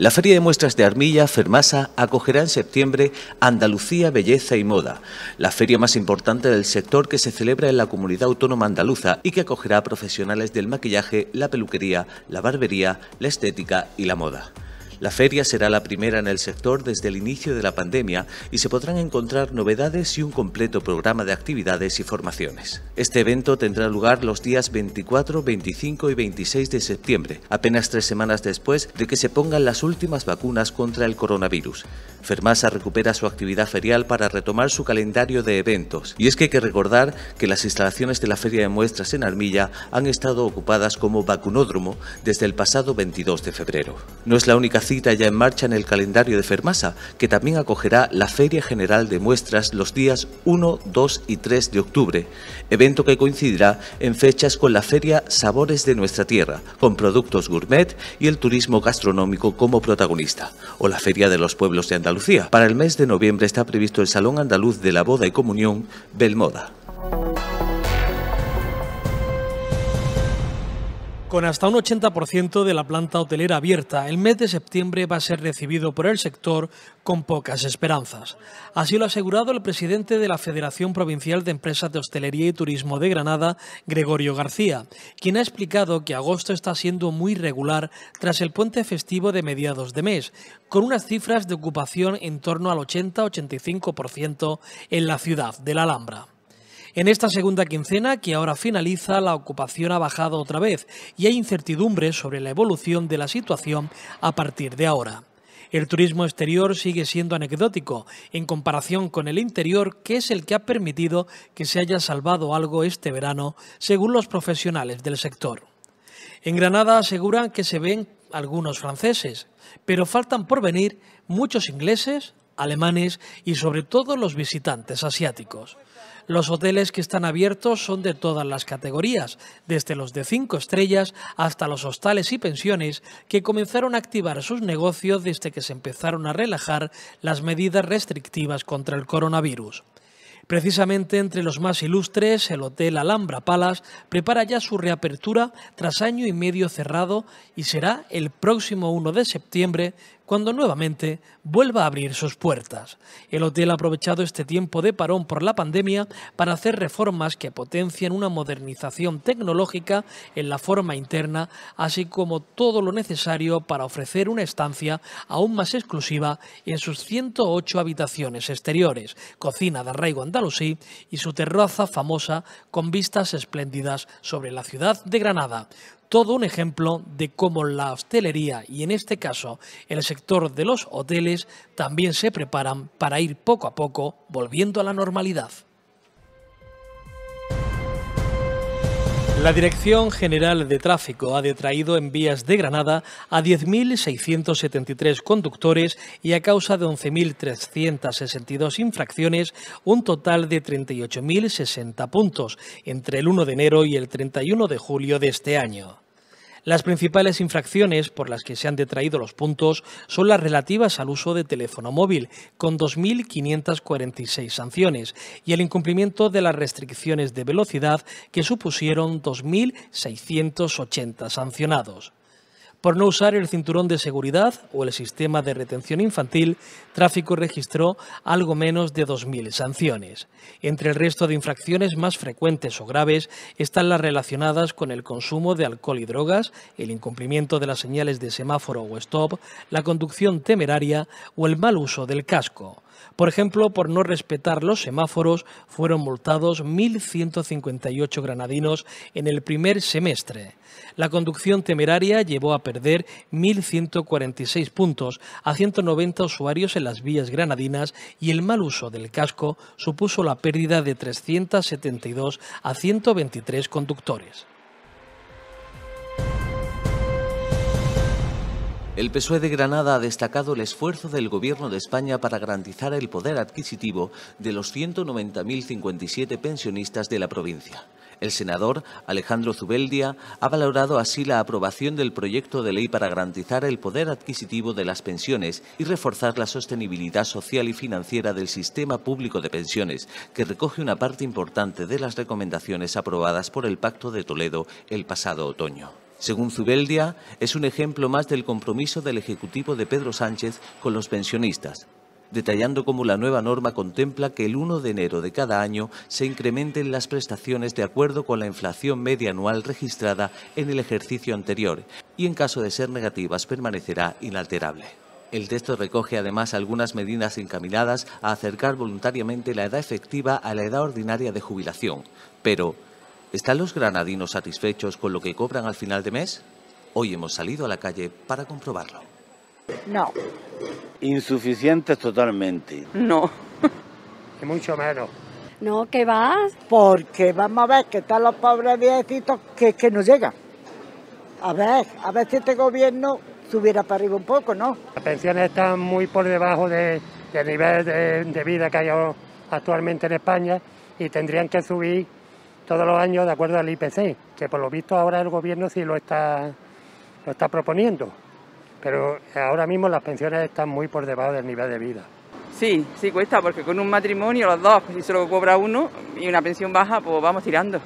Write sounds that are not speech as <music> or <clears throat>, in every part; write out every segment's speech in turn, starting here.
La Feria de Muestras de Armilla Fermasa acogerá en septiembre Andalucía Belleza y Moda, la feria más importante del sector que se celebra en la comunidad autónoma andaluza y que acogerá a profesionales del maquillaje, la peluquería, la barbería, la estética y la moda. La feria será la primera en el sector desde el inicio de la pandemia y se podrán encontrar novedades y un completo programa de actividades y formaciones. Este evento tendrá lugar los días 24, 25 y 26 de septiembre, apenas tres semanas después de que se pongan las últimas vacunas contra el coronavirus. Fermasa recupera su actividad ferial para retomar su calendario de eventos. Y es que hay que recordar que las instalaciones de la Feria de Muestras en Armilla han estado ocupadas como vacunódromo desde el pasado 22 de febrero. No es la única cita ya en marcha en el calendario de Fermasa, que también acogerá la Feria General de Muestras los días 1, 2 y 3 de octubre, evento que coincidirá en fechas con la Feria Sabores de Nuestra Tierra, con productos gourmet y el turismo gastronómico como protagonista, o la Feria de los Pueblos de Andalucía. Para el mes de noviembre está previsto el Salón Andaluz de la Boda y Comunión Belmoda. Con hasta un 80% de la planta hotelera abierta, el mes de septiembre va a ser recibido por el sector con pocas esperanzas. Así lo ha asegurado el presidente de la Federación Provincial de Empresas de Hostelería y Turismo de Granada, Gregorio García, quien ha explicado que agosto está siendo muy regular tras el puente festivo de mediados de mes, con unas cifras de ocupación en torno al 80-85% en la ciudad de la Alhambra. En esta segunda quincena, que ahora finaliza, la ocupación ha bajado otra vez y hay incertidumbre sobre la evolución de la situación a partir de ahora. El turismo exterior sigue siendo anecdótico en comparación con el interior, que es el que ha permitido que se haya salvado algo este verano, según los profesionales del sector. En Granada aseguran que se ven algunos franceses, pero faltan por venir muchos ingleses, alemanes y sobre todo los visitantes asiáticos. Los hoteles que están abiertos son de todas las categorías, desde los de cinco estrellas hasta los hostales y pensiones que comenzaron a activar sus negocios desde que se empezaron a relajar las medidas restrictivas contra el coronavirus. Precisamente entre los más ilustres, el Hotel Alhambra Palace prepara ya su reapertura tras año y medio cerrado y será el próximo 1 de septiembre cuando nuevamente vuelva a abrir sus puertas. El hotel ha aprovechado este tiempo de parón por la pandemia para hacer reformas que potencian una modernización tecnológica en la forma interna, así como todo lo necesario para ofrecer una estancia aún más exclusiva en sus 108 habitaciones exteriores, cocina de arraigo andalusí y su terraza famosa con vistas espléndidas sobre la ciudad de Granada todo un ejemplo de cómo la hostelería y en este caso el sector de los hoteles también se preparan para ir poco a poco volviendo a la normalidad. La Dirección General de Tráfico ha detraído en vías de Granada a 10.673 conductores y a causa de 11.362 infracciones un total de 38.060 puntos entre el 1 de enero y el 31 de julio de este año. Las principales infracciones por las que se han detraído los puntos son las relativas al uso de teléfono móvil, con 2.546 sanciones, y el incumplimiento de las restricciones de velocidad, que supusieron 2.680 sancionados por no usar el cinturón de seguridad o el sistema de retención infantil, tráfico registró algo menos de 2.000 sanciones. Entre el resto de infracciones más frecuentes o graves están las relacionadas con el consumo de alcohol y drogas, el incumplimiento de las señales de semáforo o stop, la conducción temeraria o el mal uso del casco. Por ejemplo, por no respetar los semáforos fueron multados 1.158 granadinos en el primer semestre. La conducción temeraria llevó a perder 1.146 puntos a 190 usuarios en las vías granadinas y el mal uso del casco supuso la pérdida de 372 a 123 conductores. El PSOE de Granada ha destacado el esfuerzo del Gobierno de España para garantizar el poder adquisitivo de los 190.057 pensionistas de la provincia. El senador Alejandro Zubeldia ha valorado así la aprobación del proyecto de ley para garantizar el poder adquisitivo de las pensiones y reforzar la sostenibilidad social y financiera del sistema público de pensiones, que recoge una parte importante de las recomendaciones aprobadas por el Pacto de Toledo el pasado otoño. Según Zubeldia, es un ejemplo más del compromiso del Ejecutivo de Pedro Sánchez con los pensionistas, detallando cómo la nueva norma contempla que el 1 de enero de cada año se incrementen las prestaciones de acuerdo con la inflación media anual registrada en el ejercicio anterior y en caso de ser negativas permanecerá inalterable. El texto recoge además algunas medidas encaminadas a acercar voluntariamente la edad efectiva a la edad ordinaria de jubilación, pero ¿Están los granadinos satisfechos con lo que cobran al final de mes? Hoy hemos salido a la calle para comprobarlo. No. Insuficientes totalmente. No. y mucho menos. No, ¿qué vas? Porque vamos a ver que están los pobres viejitos... que, que no llegan. A ver, a ver si este gobierno subiera para arriba un poco, ¿no? Las pensiones están muy por debajo del de nivel de, de vida que hay actualmente en España y tendrían que subir todos los años de acuerdo al IPC, que por lo visto ahora el gobierno sí lo está, lo está proponiendo, pero ahora mismo las pensiones están muy por debajo del nivel de vida. Sí, sí cuesta, porque con un matrimonio los dos, pues, si solo cobra uno y una pensión baja, pues vamos tirando.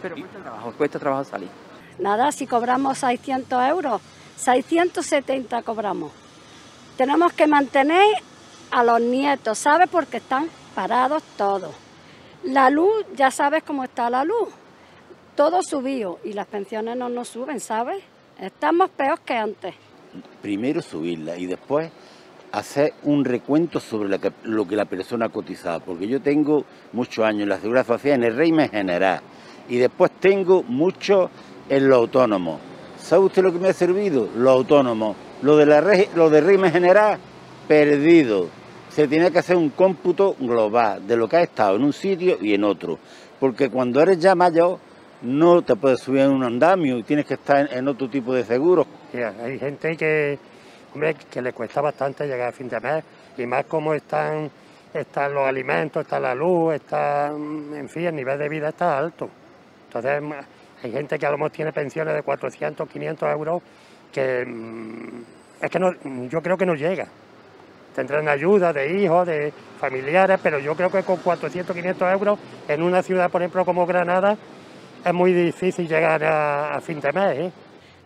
Pero cuesta trabajo, cuesta trabajo salir. Nada, si cobramos 600 euros, 670 cobramos. Tenemos que mantener a los nietos, ¿sabe? Porque están parados todos. La luz, ya sabes cómo está la luz. Todo subió y las pensiones no nos suben, ¿sabes? Estamos peor que antes. Primero subirla y después hacer un recuento sobre lo que, la persona ha cotizado, porque yo tengo muchos años en la seguridad social, en el régimen general, y después tengo mucho en lo autónomo. ¿Sabe usted lo que me ha servido? Lo autónomo. Lo de, la, lo de régimen general, perdido se tiene que hacer un cómputo global de lo que ha estado en un sitio y en otro. Porque cuando eres ya mayor, no te puedes subir en un andamio y tienes que estar en, otro tipo de seguro. hay gente que, que le cuesta bastante llegar a fin de mes y más como están, están los alimentos, está la luz, está, mm, en fin, el nivel de vida está alto. Entonces hay gente que a lo mejor tiene pensiones de 400, 500 euros que mm, es que yo creo que no llega tendrán ayuda de hijos, de familiares, pero yo creo que con 400, 500 euros en una ciudad, por ejemplo, como Granada, es muy difícil llegar a, fin de mes. ¿eh?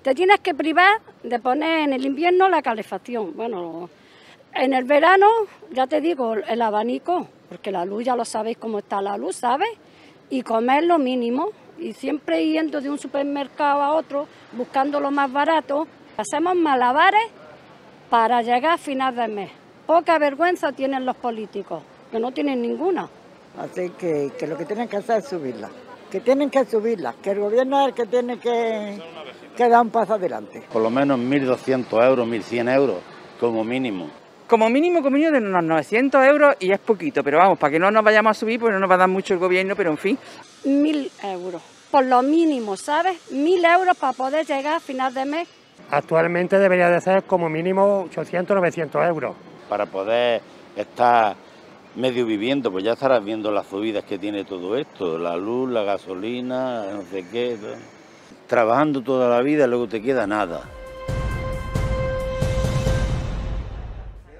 Te tienes que privar de poner en el invierno la calefacción. Bueno, en el verano, ya te digo, el abanico, porque la luz ya lo sabéis cómo está la luz, ¿sabes? Y comer lo mínimo. Y siempre yendo de un supermercado a otro, buscando lo más barato. Hacemos malabares para llegar a final de mes. Poca vergüenza tienen los políticos, que no tienen ninguna. Así que, lo que tienen que hacer es subirla, que tienen que subirla, que el gobierno es el que tiene que, dar un paso adelante. Por lo menos 1.200 euros, 1.100 euros como mínimo. Como mínimo, como mínimo de unos 900 euros y es poquito, pero vamos, para que no nos vayamos a subir, pues no nos va a dar mucho el gobierno, pero en fin. 1.000 euros, por lo mínimo, ¿sabes? Mil euros para poder llegar a final de mes. Actualmente debería de ser como mínimo 800, 900 euros para poder estar medio viviendo, pues ya estarás viendo las subidas que tiene todo esto, la luz, la gasolina, no sé qué. Trabajando toda la vida, luego te queda nada.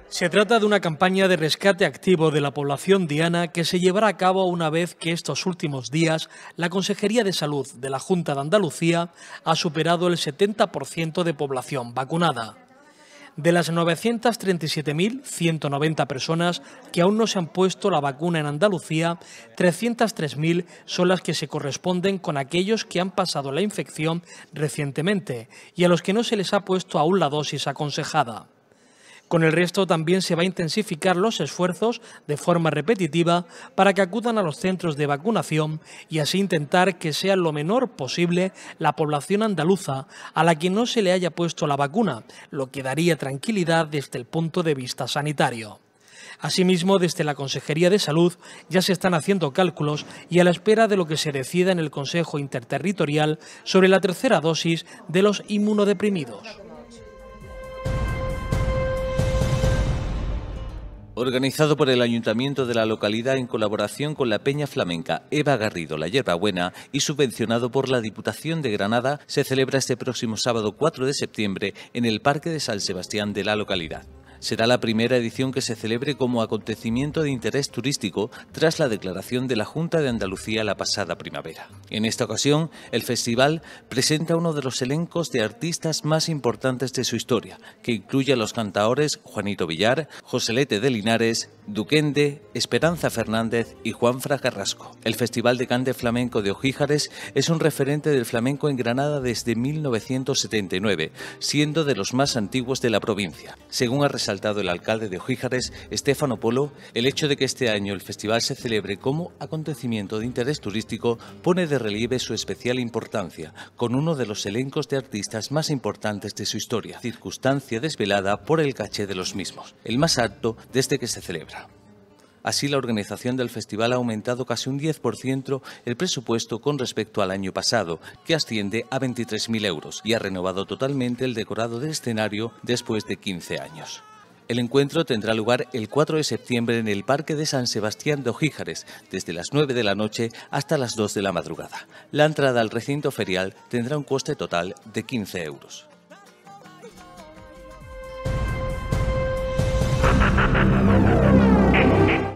Se trata de una campaña de rescate activo de la población diana que se llevará a cabo una vez que estos últimos días la Consejería de Salud de la Junta de Andalucía ha superado el 70% de población vacunada. De las 937.190 personas que aún no se han puesto la vacuna en Andalucía, 303.000 son las que se corresponden con aquellos que han pasado la infección recientemente y a los que no se les ha puesto aún la dosis aconsejada. Con el resto también se va a intensificar los esfuerzos de forma repetitiva para que acudan a los centros de vacunación y así intentar que sea lo menor posible la población andaluza a la que no se le haya puesto la vacuna, lo que daría tranquilidad desde el punto de vista sanitario. Asimismo, desde la Consejería de Salud ya se están haciendo cálculos y a la espera de lo que se decida en el Consejo Interterritorial sobre la tercera dosis de los inmunodeprimidos. Organizado por el ayuntamiento de la localidad en colaboración con la Peña Flamenca Eva Garrido La Buena y subvencionado por la Diputación de Granada, se celebra este próximo sábado 4 de septiembre en el Parque de San Sebastián de la localidad. Será la primera edición que se celebre como acontecimiento de interés turístico tras la declaración de la Junta de Andalucía la pasada primavera. En esta ocasión, el festival presenta uno de los elencos de artistas más importantes de su historia, que incluye a los cantaores Juanito Villar, Joselete de Linares, Duquende, Esperanza Fernández y Juanfra Carrasco. El Festival de Cante Flamenco de Ojíjares es un referente del flamenco en Granada desde 1979, siendo de los más antiguos de la provincia. Según saltado el alcalde de Ojíjares, Estefano Polo, el hecho de que este año el festival se celebre como acontecimiento de interés turístico pone de relieve su especial importancia, con uno de los elencos de artistas más importantes de su historia, circunstancia desvelada por el caché de los mismos, el más alto desde que se celebra. Así, la organización del festival ha aumentado casi un 10% el presupuesto con respecto al año pasado, que asciende a 23.000 euros, y ha renovado totalmente el decorado del escenario después de 15 años. El encuentro tendrá lugar el 4 de septiembre en el Parque de San Sebastián de Ojíjares, desde las 9 de la noche hasta las 2 de la madrugada. La entrada al recinto ferial tendrá un coste total de 15 euros.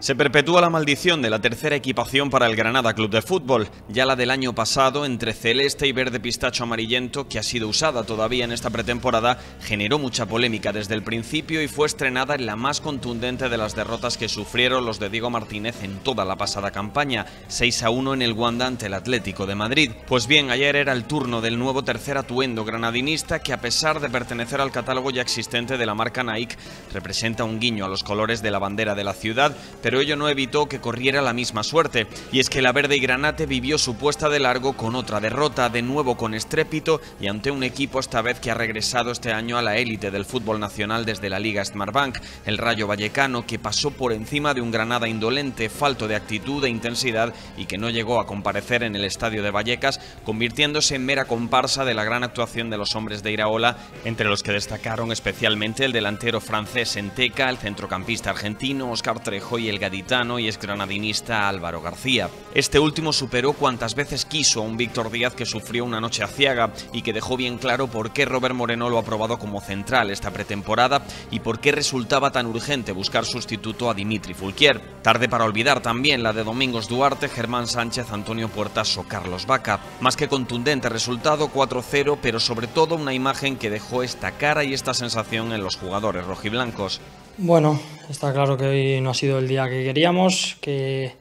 Se perpetúa la maldición de la tercera equipación para el Granada Club de Fútbol, ya la del año pasado entre celeste y verde pistacho amarillento, que ha sido usada todavía en esta pretemporada, generó mucha polémica desde el principio y fue estrenada en la más contundente de las derrotas que sufrieron los de Diego Martínez en toda la pasada campaña, 6 a 1 en el Wanda ante el Atlético de Madrid. Pues bien, ayer era el turno del nuevo tercer atuendo granadinista que a pesar de pertenecer al catálogo ya existente de la marca Nike, representa un guiño a los colores de la bandera de la ciudad, pero ello no evitó que corriera la misma suerte, y es que la Verde y Granate vivió su puesta de largo con otra derrota, de nuevo con estrépito y ante un equipo esta vez que ha regresado este año a la élite del fútbol nacional desde la Liga Smartbank, el Rayo Vallecano, que pasó por encima de un Granada indolente, falto de actitud e intensidad y que no llegó a comparecer en el estadio de Vallecas, convirtiéndose en mera comparsa de la gran actuación de los hombres de Iraola, entre los que destacaron especialmente el delantero francés Enteca, el centrocampista argentino Oscar Trejo y el gaditano y exgranadinista Álvaro García. Este último superó cuantas veces quiso a un Víctor Díaz que sufrió una noche aciaga y que dejó bien claro por qué Robert Moreno lo ha probado como central esta pretemporada y por qué resultaba tan urgente buscar sustituto a Dimitri Fulquier. Tarde para olvidar también la de Domingos Duarte, Germán Sánchez, Antonio Puertas o Carlos Vaca. Más que contundente resultado 4-0, pero sobre todo una imagen que dejó esta cara y esta sensación en los jugadores rojiblancos. Bueno, está claro que hoy no ha sido el día que queríamos, que,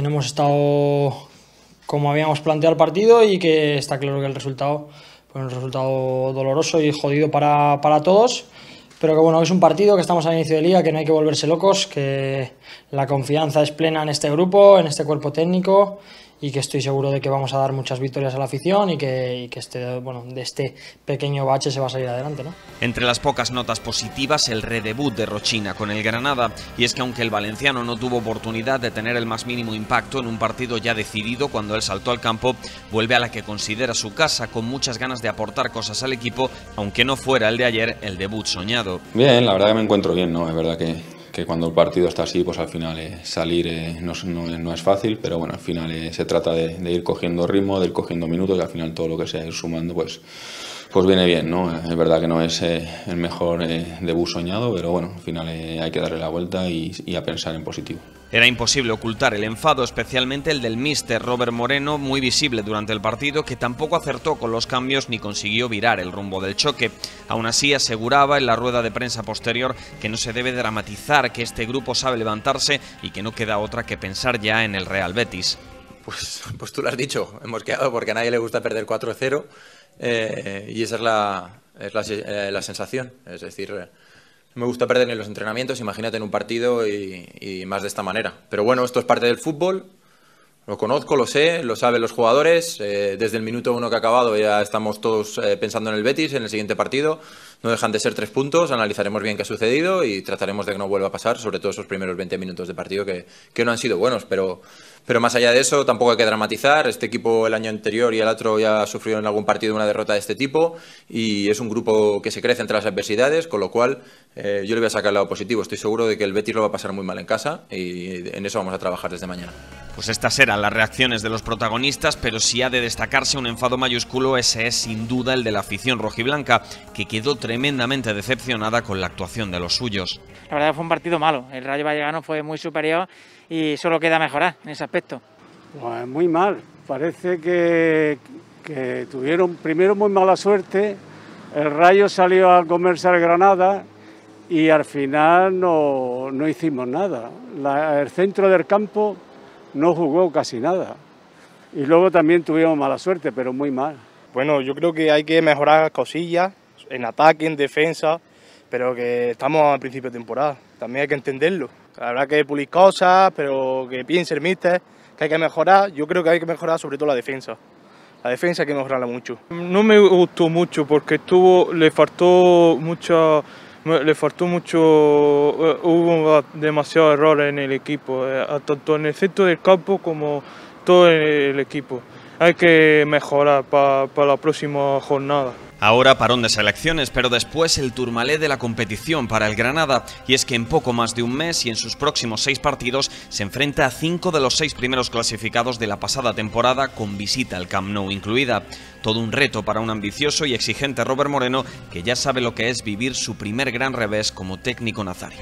no hemos estado como habíamos planteado el partido y que está claro que el resultado fue pues, un resultado doloroso y jodido para, todos. Pero que bueno, es un partido que estamos al inicio de liga, que no hay que volverse locos, que la confianza es plena en este grupo, en este cuerpo técnico y que estoy seguro de que vamos a dar muchas victorias a la afición y que, este, bueno, de este pequeño bache se va a salir adelante. ¿no? Entre las pocas notas positivas, el redebut de Rochina con el Granada, y es que aunque el valenciano no tuvo oportunidad de tener el más mínimo impacto en un partido ya decidido cuando él saltó al campo, vuelve a la que considera su casa con muchas ganas de aportar cosas al equipo, aunque no fuera el de ayer el debut soñado. Bien, la verdad que me encuentro bien, ¿no? Es verdad que que cuando el partido está así, pues al final eh, salir eh, no, es fácil, pero bueno, al final eh, se trata de, ir cogiendo ritmo, de ir cogiendo minutos y al final todo lo que sea ir sumando, pues, pues viene bien, ¿no? Es verdad que no es el mejor debut soñado, pero bueno, al final hay que darle la vuelta y, y a pensar en positivo. Era imposible ocultar el enfado, especialmente el del míster Robert Moreno, muy visible durante el partido, que tampoco acertó con los cambios ni consiguió virar el rumbo del choque. Aún así, aseguraba en la rueda de prensa posterior que no se debe dramatizar, que este grupo sabe levantarse y que no queda otra que pensar ya en el Real Betis. Pues, pues tú lo has dicho, hemos quedado porque a nadie le gusta perder 4-0 eh, y esa es la, eh, la sensación. Es decir, me gusta perder en los entrenamientos, imagínate en un partido y, más de esta manera. Pero bueno, esto es parte del fútbol, lo conozco, lo sé, lo saben los jugadores. Eh, desde el minuto uno que ha acabado ya estamos todos eh, pensando en el Betis, en el siguiente partido. No dejan de ser tres puntos, analizaremos bien qué ha sucedido y trataremos de que no vuelva a pasar, sobre todo esos primeros 20 minutos de partido que, no han sido buenos, pero, pero más allá de eso tampoco hay que dramatizar. Este equipo el año anterior y el otro ya sufrió en algún partido una derrota de este tipo y es un grupo que se crece entre las adversidades, con lo cual eh, yo le voy a sacar el lado positivo. Estoy seguro de que el Betis lo va a pasar muy mal en casa y en eso vamos a trabajar desde mañana. Pues estas eran las reacciones de los protagonistas, pero si ha de destacarse un enfado mayúsculo, ese es sin duda el de la afición rojiblanca, que quedó tremendamente decepcionada con la actuación de los suyos. La verdad fue un partido malo, el Rayo Vallecano fue muy superior y solo queda mejorar en ese aspecto. Pues muy mal, parece que, tuvieron primero muy mala suerte, el Rayo salió a comerse al Granada y al final no, hicimos nada. el centro del campo no jugó casi nada. Y luego también tuvimos mala suerte, pero muy mal. Bueno, yo creo que hay que mejorar cosillas en ataque, en defensa, pero que estamos al principio de temporada, también hay que entenderlo. Habrá que pulir cosas, pero que piense el míster, que hay que mejorar, yo creo que hay que mejorar sobre todo la defensa. La defensa hay que mejorarla mucho. No me gustó mucho porque le faltó le faltó mucho, eh, hubo demasiados errores en el equipo, eh, tanto en el centro del campo como todo el equipo. Hay que mejorar para la próxima jornada. Ahora parón de selecciones, pero después el turmalé de la competición para el Granada, y es que en poco más de un mes y en sus próximos seis partidos se enfrenta a cinco de los seis primeros clasificados de la pasada temporada con visita al Camp Nou incluida. Todo un reto para un ambicioso y exigente Robert Moreno que ya sabe lo que es vivir su primer gran revés como técnico nazario.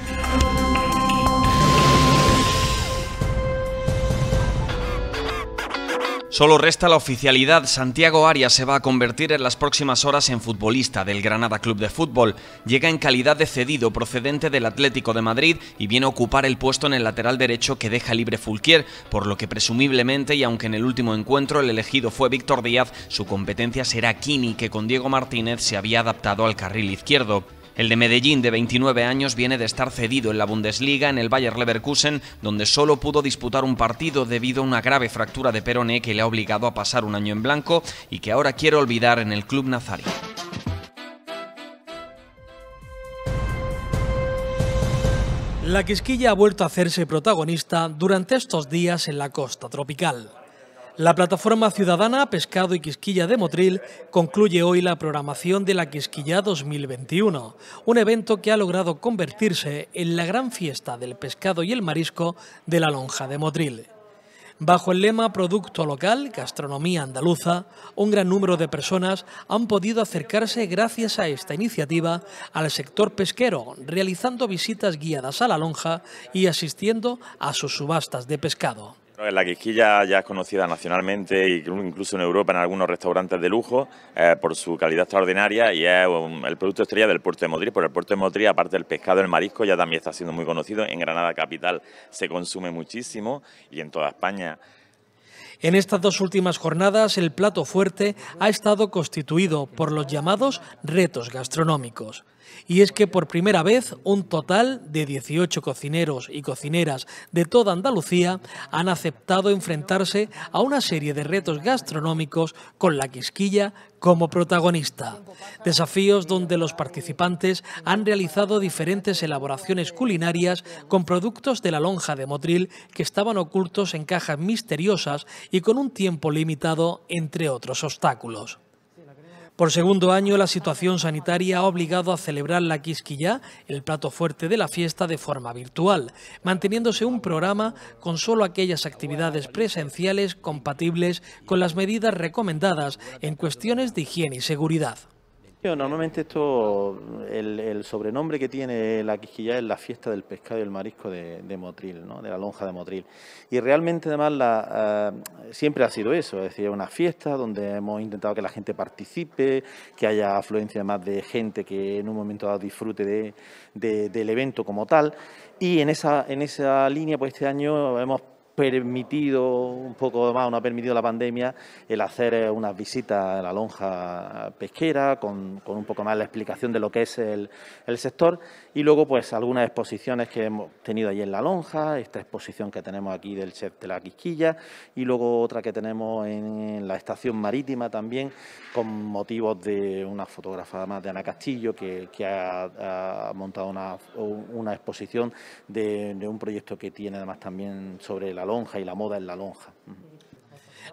Solo resta la oficialidad. Santiago Arias se va a convertir en las próximas horas en futbolista del Granada Club de Fútbol. Llega en calidad de cedido procedente del Atlético de Madrid y viene a ocupar el puesto en el lateral derecho que deja libre Fulquier, por lo que presumiblemente y aunque en el último encuentro el elegido fue Víctor Díaz, su competencia será Kini, que con Diego Martínez se había adaptado al carril izquierdo. El de Medellín, de 29 años, viene de estar cedido en la Bundesliga en el Bayer Leverkusen, donde solo pudo disputar un partido debido a una grave fractura de peroné que le ha obligado a pasar un año en blanco y que ahora quiere olvidar en el club nazari. La quisquilla ha vuelto a hacerse protagonista durante estos días en la costa tropical. La plataforma ciudadana Pescado y Quisquilla de Motril concluye hoy la programación de la Quisquilla 2021, un evento que ha logrado convertirse en la gran fiesta del pescado y el marisco de la lonja de Motril. Bajo el lema Producto local, gastronomía andaluza, un gran número de personas han podido acercarse gracias a esta iniciativa al sector pesquero, realizando visitas guiadas a la lonja y asistiendo a sus subastas de pescado. La quisquilla ya es conocida nacionalmente e incluso en Europa en algunos restaurantes de lujo eh, por su calidad extraordinaria y es el producto estrella del puerto de Madrid. Por el puerto de Madrid, aparte del pescado, el marisco ya también está siendo muy conocido. En Granada capital se consume muchísimo y en toda España. En estas dos últimas jornadas, el plato fuerte ha estado constituido por los llamados retos gastronómicos y es que por primera vez un total de 18 cocineros y cocineras de toda Andalucía han aceptado enfrentarse a una serie de retos gastronómicos con la quisquilla como protagonista. Desafíos donde los participantes han realizado diferentes elaboraciones culinarias con productos de la lonja de Motril que estaban ocultos en cajas misteriosas y con un tiempo limitado, entre otros obstáculos. Por segundo año, la situación sanitaria ha obligado a celebrar la quisquilla el plato fuerte de la fiesta, de forma virtual, manteniéndose un programa con solo aquellas actividades presenciales compatibles con las medidas recomendadas en cuestiones de higiene y seguridad. Normalmente esto, el, sobrenombre que tiene la quisquilla es la fiesta del pescado y el marisco de, Motril, ¿no? de la lonja de Motril. Y realmente además la, eh, siempre ha sido eso, es decir, una fiesta donde hemos intentado que la gente participe, que haya afluencia más de gente que en un momento dado disfrute del evento como tal. Y en esa, en esa línea, pues este año hemos permitido un poco más, no ha permitido la pandemia el hacer eh, unas visitas a la lonja pesquera con, un poco más la explicación de lo que es el, el sector y luego, pues, algunas exposiciones que hemos tenido allí en La Lonja, esta exposición que tenemos aquí del chef de la Quisquilla, y luego otra que tenemos en la estación marítima también, con motivos de una fotógrafa más de Ana Castillo, que, ha, montado una, exposición de, un proyecto que tiene además también sobre la lonja y la moda en la lonja.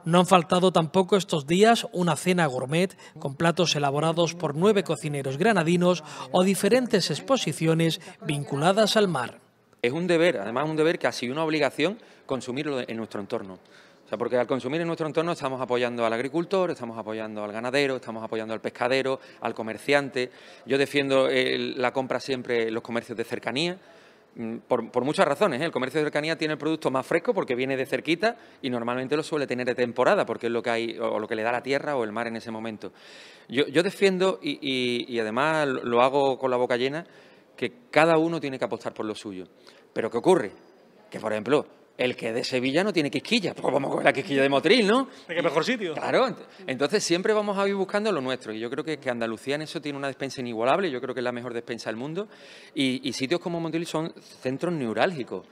No han faltado tampoco estos días una cena gourmet con platos elaborados por nueve cocineros granadinos o diferentes exposiciones vinculadas al mar. Es un deber, además un deber casi una obligación consumirlo en nuestro entorno. sea, porque al consumir en nuestro entorno estamos apoyando al agricultor, estamos apoyando al ganadero, estamos apoyando al pescadero, al comerciante. Yo defiendo la compra siempre en los comercios de cercanía, Mm, por, muchas razones. ¿eh? El comercio de cercanía tiene el producto más fresco porque viene de cerquita y normalmente lo suele tener de temporada porque es lo que hay o lo que le da la tierra o el mar en ese momento. Yo, defiendo y, y, además lo hago con la boca llena que cada uno tiene que apostar por lo suyo. Pero ¿qué ocurre? Que, por ejemplo, el que de Sevilla no tiene quisquilla, pues vamos a comer la quisquilla de Motril, ¿no? ¿De qué mejor sitio? Claro, entonces siempre vamos a ir buscando lo nuestro. Y yo creo que, Andalucía en eso tiene una despensa inigualable, yo creo que es la mejor despensa del mundo. Y, sitios como Motril son centros neurálgicos.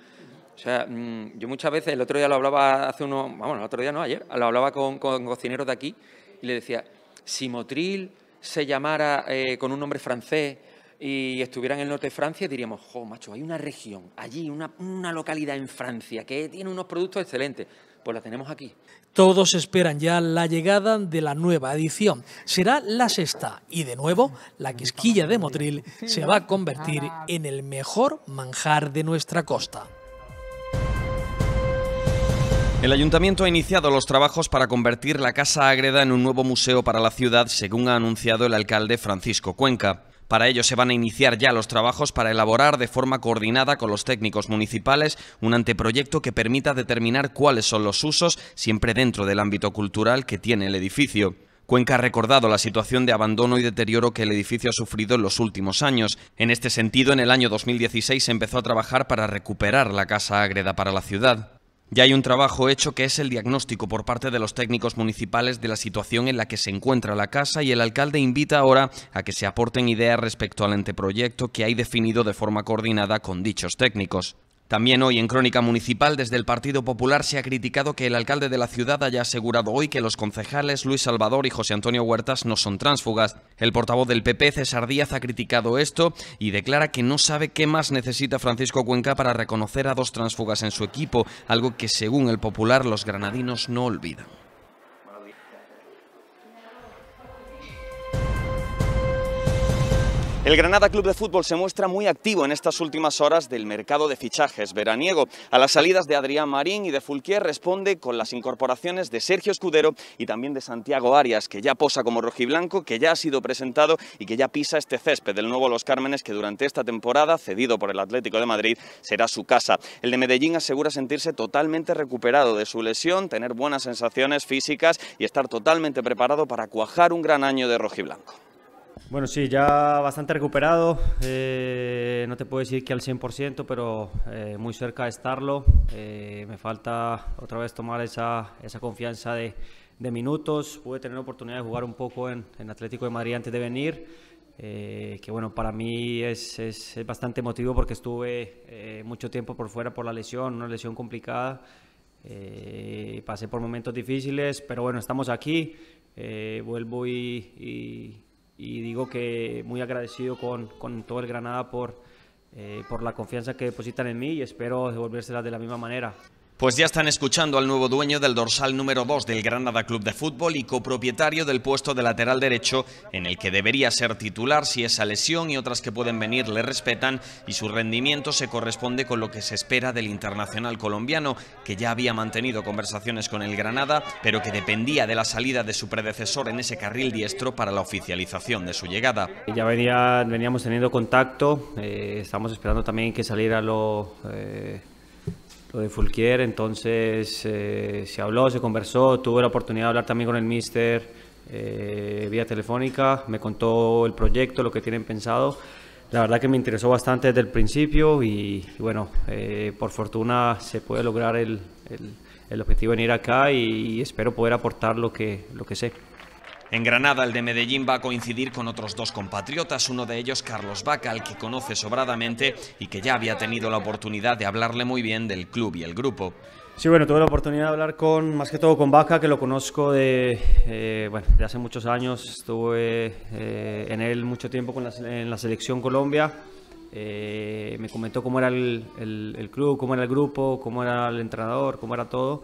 O sea, mm, yo muchas veces, el otro día lo hablaba hace unos, vamos, el otro día no, ayer, lo hablaba con, cocineros de aquí y le decía, si Motril se llamara eh, con un nombre francés y estuvieran en el norte de Francia, diríamos, jo, macho, hay una región allí, una, localidad en Francia que tiene unos productos excelentes pues la tenemos aquí. Todos esperan ya la llegada de la nueva edición. Será la sexta y de nuevo la quisquilla de Motril se va a convertir en el mejor manjar de nuestra costa. El ayuntamiento ha iniciado los trabajos para convertir la Casa Agreda en un nuevo museo para la ciudad, según ha anunciado el alcalde Francisco Cuenca. Para ello se van a iniciar ya los trabajos para elaborar de forma coordinada con los técnicos municipales un anteproyecto que permita determinar cuáles son los usos, siempre dentro del ámbito cultural que tiene el edificio. Cuenca ha recordado la situación de abandono y deterioro que el edificio ha sufrido en los últimos años. En este sentido, en el año 2016 se empezó a trabajar para recuperar la Casa Ágreda para la ciudad. Ya hay un trabajo hecho que es el diagnóstico por parte de los técnicos municipales de la situación en la que se encuentra la casa y el alcalde invita ahora a que se aporten ideas respecto al anteproyecto que hay definido de forma coordinada con dichos técnicos. También hoy en Crónica Municipal desde el Partido Popular se ha criticado que el alcalde de la ciudad haya asegurado hoy que los concejales Luis Salvador y José Antonio Huertas no son tránsfugas. El portavoz del PP, César Díaz, ha criticado esto y declara que no sabe qué más necesita Francisco Cuenca para reconocer a dos tránsfugas en su equipo, algo que según el Popular los granadinos no olvidan. El Granada Club de Fútbol se muestra muy activo en estas últimas horas del mercado de fichajes veraniego. A las salidas de Adrián Marín y de Fulquier responde con las incorporaciones de Sergio Escudero y también de Santiago Arias, que ya posa como rojiblanco, que ya ha sido presentado y que ya pisa este césped del nuevo Los Cármenes, que durante esta temporada, cedido por el Atlético de Madrid, será su casa. El de Medellín asegura sentirse totalmente recuperado de su lesión, tener buenas sensaciones físicas y estar totalmente preparado para cuajar un gran año de rojiblanco. Bueno, sí, ya bastante recuperado. Eh, no te puedo decir que al 100%, pero eh, muy cerca de estarlo. Eh, me falta otra vez tomar esa, confianza de, minutos. Pude tener la oportunidad de jugar un poco en, Atlético de Madrid antes de venir. que bueno, para mí es, bastante emotivo porque estuve mucho tiempo por fuera por la lesión, una lesión complicada. pasé por momentos difíciles, pero bueno, estamos aquí. vuelvo y y digo que muy agradecido con, con todo el Granada por, eh, por la confianza que depositan en mí y espero devolvérsela de la misma manera. Pues ya están escuchando al nuevo dueño del dorsal número 2 del Granada Club de Fútbol y copropietario del puesto de lateral derecho en el que debería ser titular si esa lesión y otras que pueden venir le respetan y su rendimiento se corresponde con lo que se espera del internacional colombiano que ya había mantenido conversaciones con el Granada pero que dependía de la salida de su predecesor en ese carril diestro para la oficialización de su llegada. Ya veníamos teniendo contacto, eh, estamos esperando también que saliera lo... Eh, de Fulquier, entonces eh, se habló, se conversó, tuve la oportunidad de hablar también con el mister eh, vía telefónica, me contó el proyecto, lo que tienen pensado. La verdad que me interesó bastante desde el principio y, bueno, eh, por fortuna se puede lograr el, el, objetivo de venir acá y, y espero poder aportar lo que, lo que sé. En Granada, el de Medellín va a coincidir con otros dos compatriotas, uno de ellos Carlos Baca, al que conoce sobradamente y que ya había tenido la oportunidad de hablarle muy bien del club y el grupo. Sí, bueno, tuve la oportunidad de hablar con, más que todo con Baca, que lo conozco de, eh, de hace muchos años, estuve eh, en él mucho tiempo con la, en la selección Colombia. Eh, me comentó cómo era el, el club, cómo era el grupo, cómo era el entrenador, cómo era todo.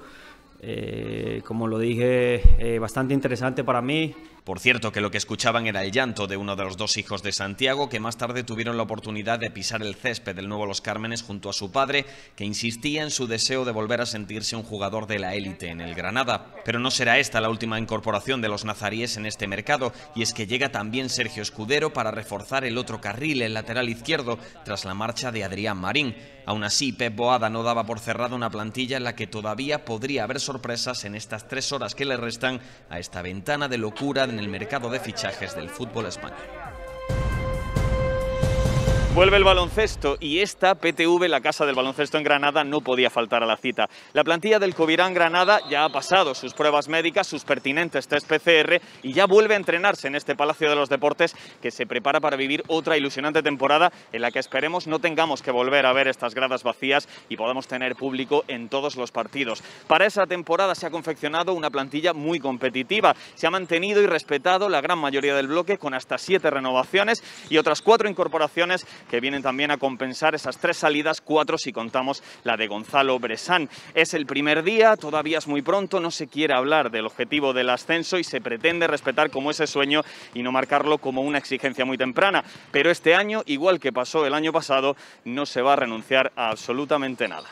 Eh, como lo dije, eh, bastante interesante para mí. Por cierto, que lo que escuchaban era el llanto de uno de los dos hijos de Santiago, que más tarde tuvieron la oportunidad de pisar el césped del Nuevo Los Cármenes junto a su padre, que insistía en su deseo de volver a sentirse un jugador de la élite en el Granada. Pero no será esta la última incorporación de los nazaríes en este mercado, y es que llega también Sergio Escudero para reforzar el otro carril, el lateral izquierdo, tras la marcha de Adrián Marín. Aún así, Pep Boada no daba por cerrada una plantilla en la que todavía podría haber sorpresas en estas tres horas que le restan a esta ventana de locura en el mercado de fichajes del fútbol español. Vuelve el baloncesto y esta PTV, la Casa del Baloncesto en Granada, no podía faltar a la cita. La plantilla del Covirán Granada ya ha pasado sus pruebas médicas, sus pertinentes test PCR y ya vuelve a entrenarse en este Palacio de los Deportes que se prepara para vivir otra ilusionante temporada en la que esperemos no tengamos que volver a ver estas gradas vacías y podamos tener público en todos los partidos. Para esa temporada se ha confeccionado una plantilla muy competitiva. Se ha mantenido y respetado la gran mayoría del bloque con hasta siete renovaciones y otras cuatro incorporaciones que vienen también a compensar esas tres salidas, cuatro si contamos la de Gonzalo Bresán. Es el primer día, todavía es muy pronto, no se quiere hablar del objetivo del ascenso y se pretende respetar como ese sueño y no marcarlo como una exigencia muy temprana. Pero este año, igual que pasó el año pasado, no se va a renunciar a absolutamente nada.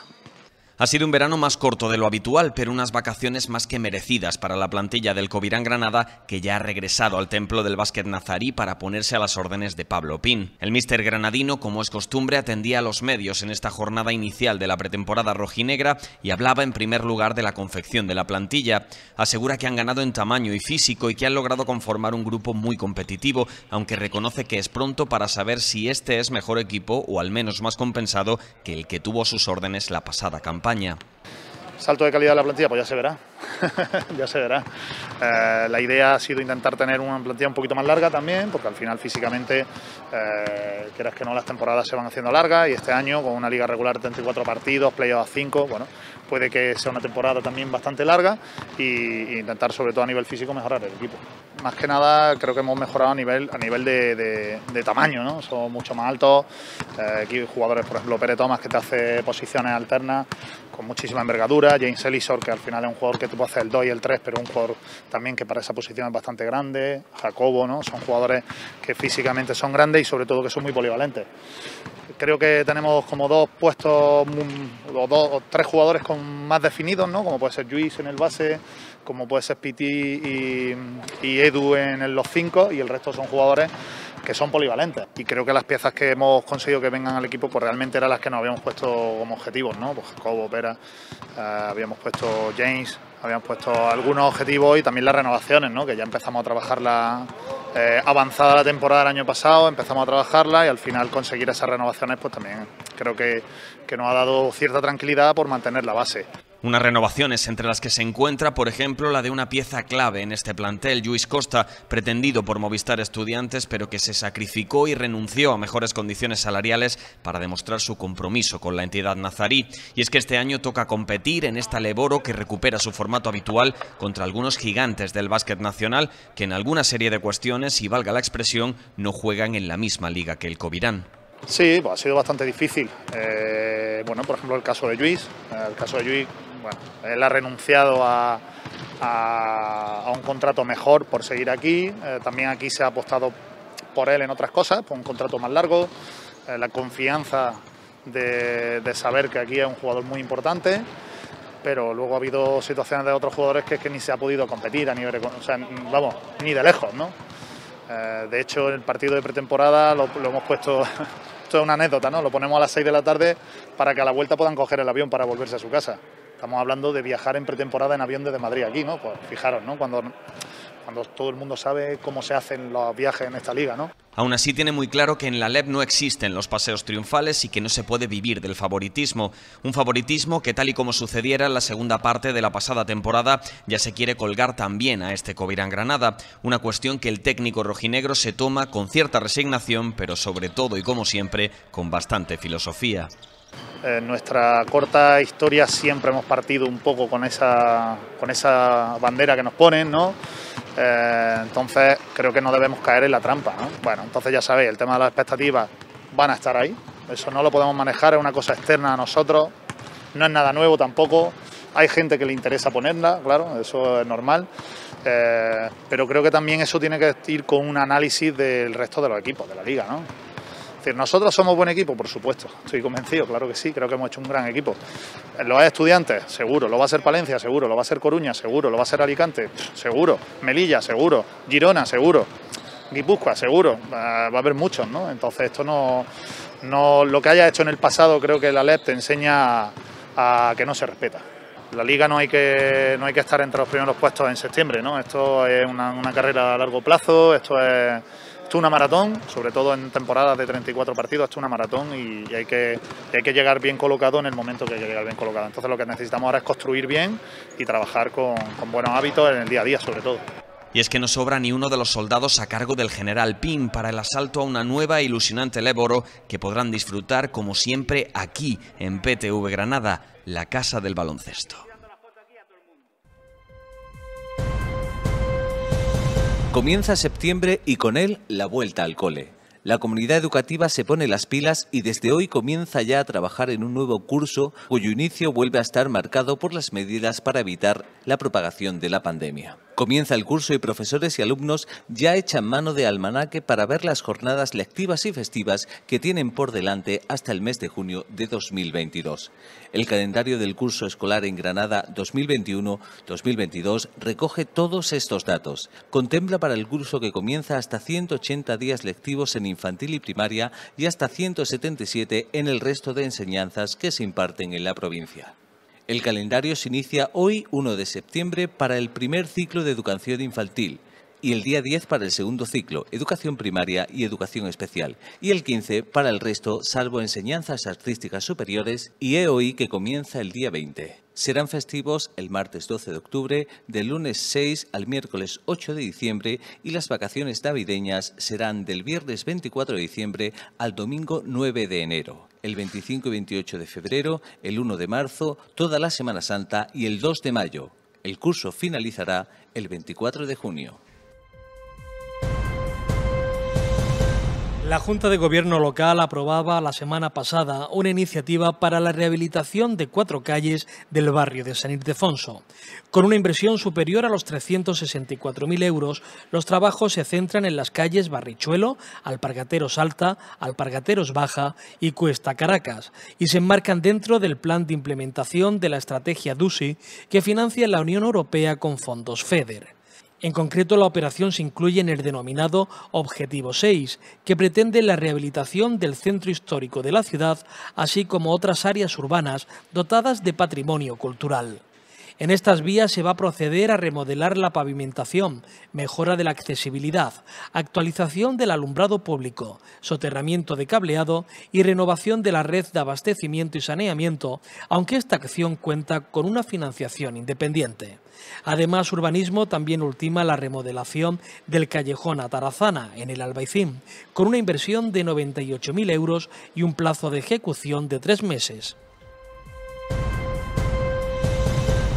Ha sido un verano más corto de lo habitual, pero unas vacaciones más que merecidas para la plantilla del Covirán Granada, que ya ha regresado al templo del básquet nazarí para ponerse a las órdenes de Pablo Pin. El míster granadino, como es costumbre, atendía a los medios en esta jornada inicial de la pretemporada rojinegra y hablaba en primer lugar de la confección de la plantilla. Asegura que han ganado en tamaño y físico y que han logrado conformar un grupo muy competitivo, aunque reconoce que es pronto para saber si este es mejor equipo o al menos más compensado que el que tuvo sus órdenes la pasada campaña. Salto de calidad de la plantilla, pues ya se verá. <laughs> ya se verá. Eh, la idea ha sido intentar tener una plantilla un poquito más larga también, porque al final físicamente, eh, que no, las temporadas se van haciendo largas y este año con una liga regular de 34 partidos, playoff a 5, bueno, puede que sea una temporada también bastante larga e intentar sobre todo a nivel físico mejorar el equipo. Más que nada creo que hemos mejorado a nivel, a nivel de, tamaño, ¿no? Somos mucho más altos, eh, hay jugadores, por ejemplo, Pere Tomás que te hace posiciones alternas, con muchísima envergadura, James Elisor, que al final es un jugador que te puede hacer el 2 y el 3, pero un jugador también que para esa posición es bastante grande, Jacobo, ¿no? Son jugadores que físicamente son grandes y sobre todo que son muy polivalentes. Creo que tenemos como dos puestos, mm, o dos o tres jugadores con más definidos, ¿no? Como puede ser Luis en el base, como puede ser Piti y, y Edu en los 5 y el resto son jugadores que son polivalentes. Y creo que las piezas que hemos conseguido que vengan al equipo pues realmente eran las que nos habíamos puesto como objetivos, ¿no? Pues Jacobo, Pera, eh, habíamos puesto James, habíamos puesto algunos objetivos y también las renovaciones, ¿no? Que ya empezamos a trabajar eh, avanzada la temporada del año pasado, empezamos a trabajarla y al final conseguir esas renovaciones pues también creo que, que nos ha dado cierta tranquilidad por mantener la base. Unas renovaciones entre las que se encuentra, por ejemplo, la de una pieza clave en este plantel, Luis Costa, pretendido por Movistar Estudiantes, pero que se sacrificó y renunció a mejores condiciones salariales para demostrar su compromiso con la entidad nazarí. Y es que este año toca competir en esta Leboro que recupera su formato habitual contra algunos gigantes del básquet nacional que en alguna serie de cuestiones, y valga la expresión, no juegan en la misma liga que el Covirán. Sí, ha sido bastante difícil. Eh, bueno, por ejemplo, el caso de Luis. Eh, el caso de Luis bueno, él ha renunciado a, un contrato mejor por seguir aquí. Eh, también aquí se ha apostado por él en otras cosas, por un contrato más largo, eh, la confianza de, saber que aquí es un jugador muy importante. Pero luego ha habido situaciones de otros jugadores que, que ni se ha podido competir a nivel, o vamos, ni de lejos, ¿no? Eh, de hecho, el partido de pretemporada lo, hemos puesto <laughs> esto es una anécdota, ¿no? Lo ponemos a las 6 de la tarde para que a la vuelta puedan coger el avión para volverse a su casa. Estamos hablando de viajar en pretemporada en avión desde Madrid aquí, ¿no? Pues, fijaros, ¿no? Cuando, cuando todo el mundo sabe cómo se hacen los viajes en esta liga, ¿no? Aún así tiene muy claro que en la LEP no existen los paseos triunfales y que no se puede vivir del favoritismo. Un favoritismo que tal y como sucediera en la segunda parte de la pasada temporada ya se quiere colgar también a este Covirán Granada, una cuestión que el técnico rojinegro se toma con cierta resignación, pero sobre todo y como siempre con bastante filosofía. En nuestra corta historia siempre hemos partido un poco con esa, bandera que nos ponen, ¿no? Eh, entonces creo que no debemos caer en la trampa, Bueno, entonces ya sabéis, el tema de las expectativas van a estar ahí, eso no lo podemos manejar, es una cosa externa a nosotros, no es nada nuevo tampoco, hay gente que le interesa ponerla, claro, eso es normal, eh, pero creo que también eso tiene que ir con un análisis del resto de los equipos de la liga, nosotros somos buen equipo, por supuesto, estoy convencido, claro que sí, creo que hemos hecho un gran equipo. Lo estudiantes, seguro, lo va a ser Palencia, seguro, lo va a ser Coruña, seguro, lo va a ser Alicante, seguro, Melilla, seguro, Girona, seguro, Guipúzcoa, seguro, va a haber muchos, ¿no? Entonces esto no, no, lo que haya hecho en el pasado creo que la LEP te enseña a, que no se respeta la liga no hay que no hay que estar entre los primeros puestos en septiembre, ¿no? Esto es una carrera a largo plazo, esto es una maratón, sobre todo en temporadas de 34 partidos, es una maratón y, hay, que, llegar bien colocado en el momento que hay que llegar bien colocado. Entonces lo que necesitamos ahora es construir bien y trabajar con, con buenos hábitos en el día a día sobre todo. Y es que no sobra ni uno de los soldados a cargo del general Pim para el asalto a una nueva e ilusionante Léboro que podrán disfrutar como siempre aquí en PTV Granada, la casa del baloncesto. Comienza septiembre y con él la vuelta al cole. La comunidad educativa se pone las pilas y desde hoy comienza ya a trabajar en un nuevo curso cuyo inicio vuelve a estar marcado por las medidas para evitar la propagación de la pandemia. Comienza el curso y profesores y alumnos ya echan mano de almanaque para ver las jornadas lectivas y festivas que tienen por delante hasta el mes de junio de 2022. El calendario del curso escolar en Granada 2021-2022 recoge todos estos datos. Contempla para el curso que comienza hasta 180 días lectivos en infantil y primaria y hasta 177 en el resto de enseñanzas que se imparten en la provincia. El calendario se inicia hoy, 1 de septiembre, para el primer ciclo de educación infantil y el día 10 para el segundo ciclo, educación primaria y educación especial, y el 15 para el resto, salvo enseñanzas artísticas superiores y EOI que comienza el día 20. Serán festivos el martes 12 de octubre, del lunes 6 al miércoles 8 de diciembre y las vacaciones navideñas serán del viernes 24 de diciembre al domingo 9 de enero el 25 y 28 de febrero, el 1 de marzo, toda la Semana Santa y el 2 de mayo. El curso finalizará el 24 de junio. La Junta de Gobierno Local aprobaba la semana pasada una iniciativa para la rehabilitación de cuatro calles del barrio de San Ildefonso. Con una inversión superior a los 364.000 euros, los trabajos se centran en las calles Barrichuelo, Alpargateros Alta, Alpargateros Baja y Cuesta Caracas, y se enmarcan dentro del plan de implementación de la estrategia DUSI que financia la Unión Europea con fondos FEDER. En concreto, la operación se incluye en el denominado Objetivo 6, que pretende la rehabilitación del centro histórico de la ciudad, así como otras áreas urbanas dotadas de patrimonio cultural. En estas vías se va a proceder a remodelar la pavimentación, mejora de la accesibilidad, actualización del alumbrado público, soterramiento de cableado y renovación de la red de abastecimiento y saneamiento, aunque esta acción cuenta con una financiación independiente. Además, Urbanismo también ultima la remodelación del callejón Atarazana, en el Albaicín, con una inversión de 98.000 euros y un plazo de ejecución de tres meses.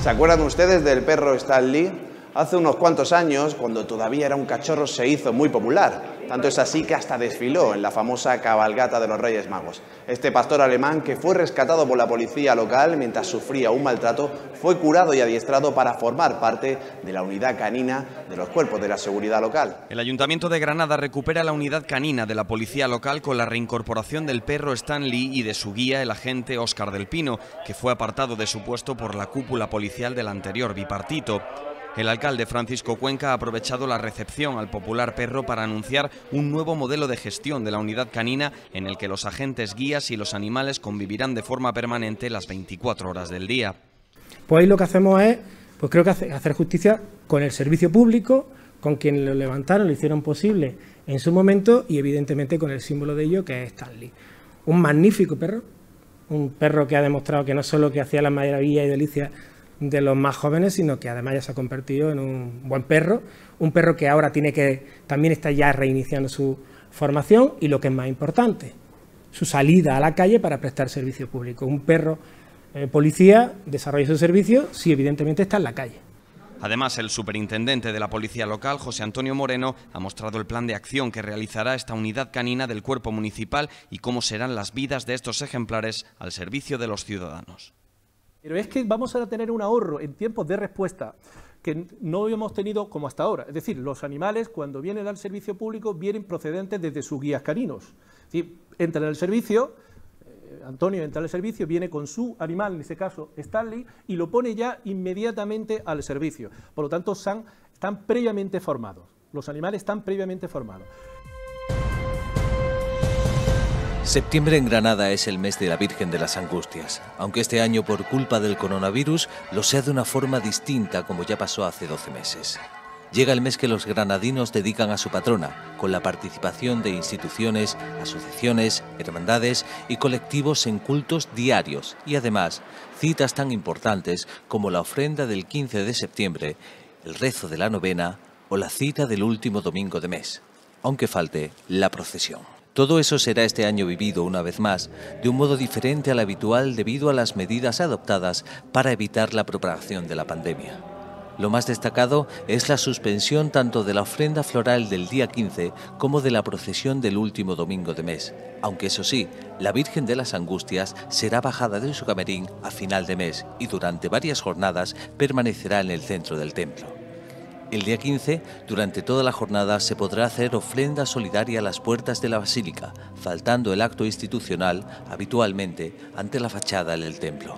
¿Se acuerdan ustedes del perro Stanley? Hace unos cuantos años, cuando todavía era un cachorro, se hizo muy popular tanto es así que hasta desfiló en la famosa cabalgata de los Reyes Magos. Este pastor alemán, que fue rescatado por la policía local mientras sufría un maltrato, fue curado y adiestrado para formar parte de la unidad canina de los cuerpos de la seguridad local. El Ayuntamiento de Granada recupera la unidad canina de la policía local con la reincorporación del perro Stanley y de su guía, el agente Óscar del Pino, que fue apartado de su puesto por la cúpula policial del anterior bipartito. El alcalde Francisco Cuenca ha aprovechado la recepción al popular perro para anunciar un nuevo modelo de gestión de la unidad canina en el que los agentes guías y los animales convivirán de forma permanente las 24 horas del día. Pues ahí lo que hacemos es, pues creo que hacer justicia con el servicio público, con quien lo levantaron, lo hicieron posible en su momento y evidentemente con el símbolo de ello que es Stanley. Un magnífico perro, un perro que ha demostrado que no solo que hacía las maravillas y delicias de los más jóvenes, sino que además ya se ha convertido en un buen perro, un perro que ahora tiene que, también está ya reiniciando su formación y lo que es más importante, su salida a la calle para prestar servicio público. Un perro eh, policía desarrolla su servicio si evidentemente está en la calle. Además, el superintendente de la Policía Local, José Antonio Moreno, ha mostrado el plan de acción que realizará esta unidad canina del cuerpo municipal y cómo serán las vidas de estos ejemplares al servicio de los ciudadanos. Pero es que vamos a tener un ahorro en tiempos de respuesta que no hemos tenido como hasta ahora. Es decir, los animales cuando vienen al servicio público vienen procedentes desde sus guías caninos. Es decir, entran al servicio, eh, Antonio entra al servicio, viene con su animal, en ese caso Stanley, y lo pone ya inmediatamente al servicio. Por lo tanto, están previamente formados. Los animales están previamente formados. Septiembre en Granada es el mes de la Virgen de las Angustias, aunque este año por culpa del coronavirus lo sea de una forma distinta como ya pasó hace 12 meses. Llega el mes que los granadinos dedican a su patrona, con la participación de instituciones, asociaciones, hermandades y colectivos en cultos diarios y además citas tan importantes como la ofrenda del 15 de septiembre, el rezo de la novena o la cita del último domingo de mes, aunque falte la procesión. Todo eso será este año vivido una vez más, de un modo diferente al habitual debido a las medidas adoptadas para evitar la propagación de la pandemia. Lo más destacado es la suspensión tanto de la ofrenda floral del día 15 como de la procesión del último domingo de mes, aunque eso sí, la Virgen de las Angustias será bajada de su camerín a final de mes y durante varias jornadas permanecerá en el centro del templo. El día 15, durante toda la jornada, se podrá hacer ofrenda solidaria a las puertas de la basílica, faltando el acto institucional habitualmente ante la fachada del templo.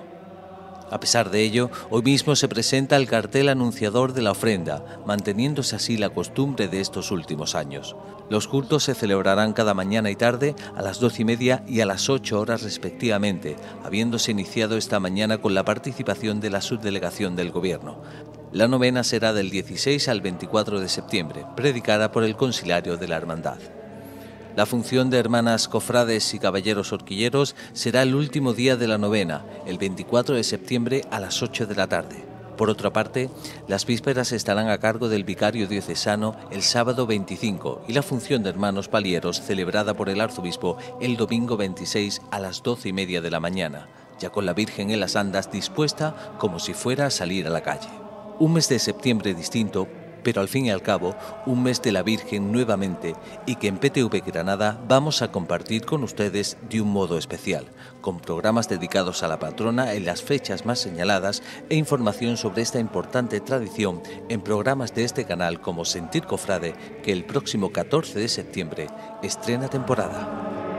A pesar de ello, hoy mismo se presenta el cartel anunciador de la ofrenda, manteniéndose así la costumbre de estos últimos años. Los cultos se celebrarán cada mañana y tarde a las doce y media y a las 8 horas respectivamente, habiéndose iniciado esta mañana con la participación de la subdelegación del Gobierno. La novena será del 16 al 24 de septiembre, predicada por el Conciliario de la Hermandad. La función de hermanas cofrades y caballeros horquilleros será el último día de la novena, el 24 de septiembre a las 8 de la tarde. Por otra parte, las vísperas estarán a cargo del vicario diocesano el sábado 25 y la función de hermanos palieros celebrada por el arzobispo el domingo 26 a las 12 y media de la mañana, ya con la Virgen en las andas dispuesta como si fuera a salir a la calle. Un mes de septiembre distinto, pero al fin y al cabo un mes de la Virgen nuevamente y que en PTV Granada vamos a compartir con ustedes de un modo especial, con programas dedicados a la patrona en las fechas más señaladas e información sobre esta importante tradición en programas de este canal como Sentir Cofrade, que el próximo 14 de septiembre estrena temporada.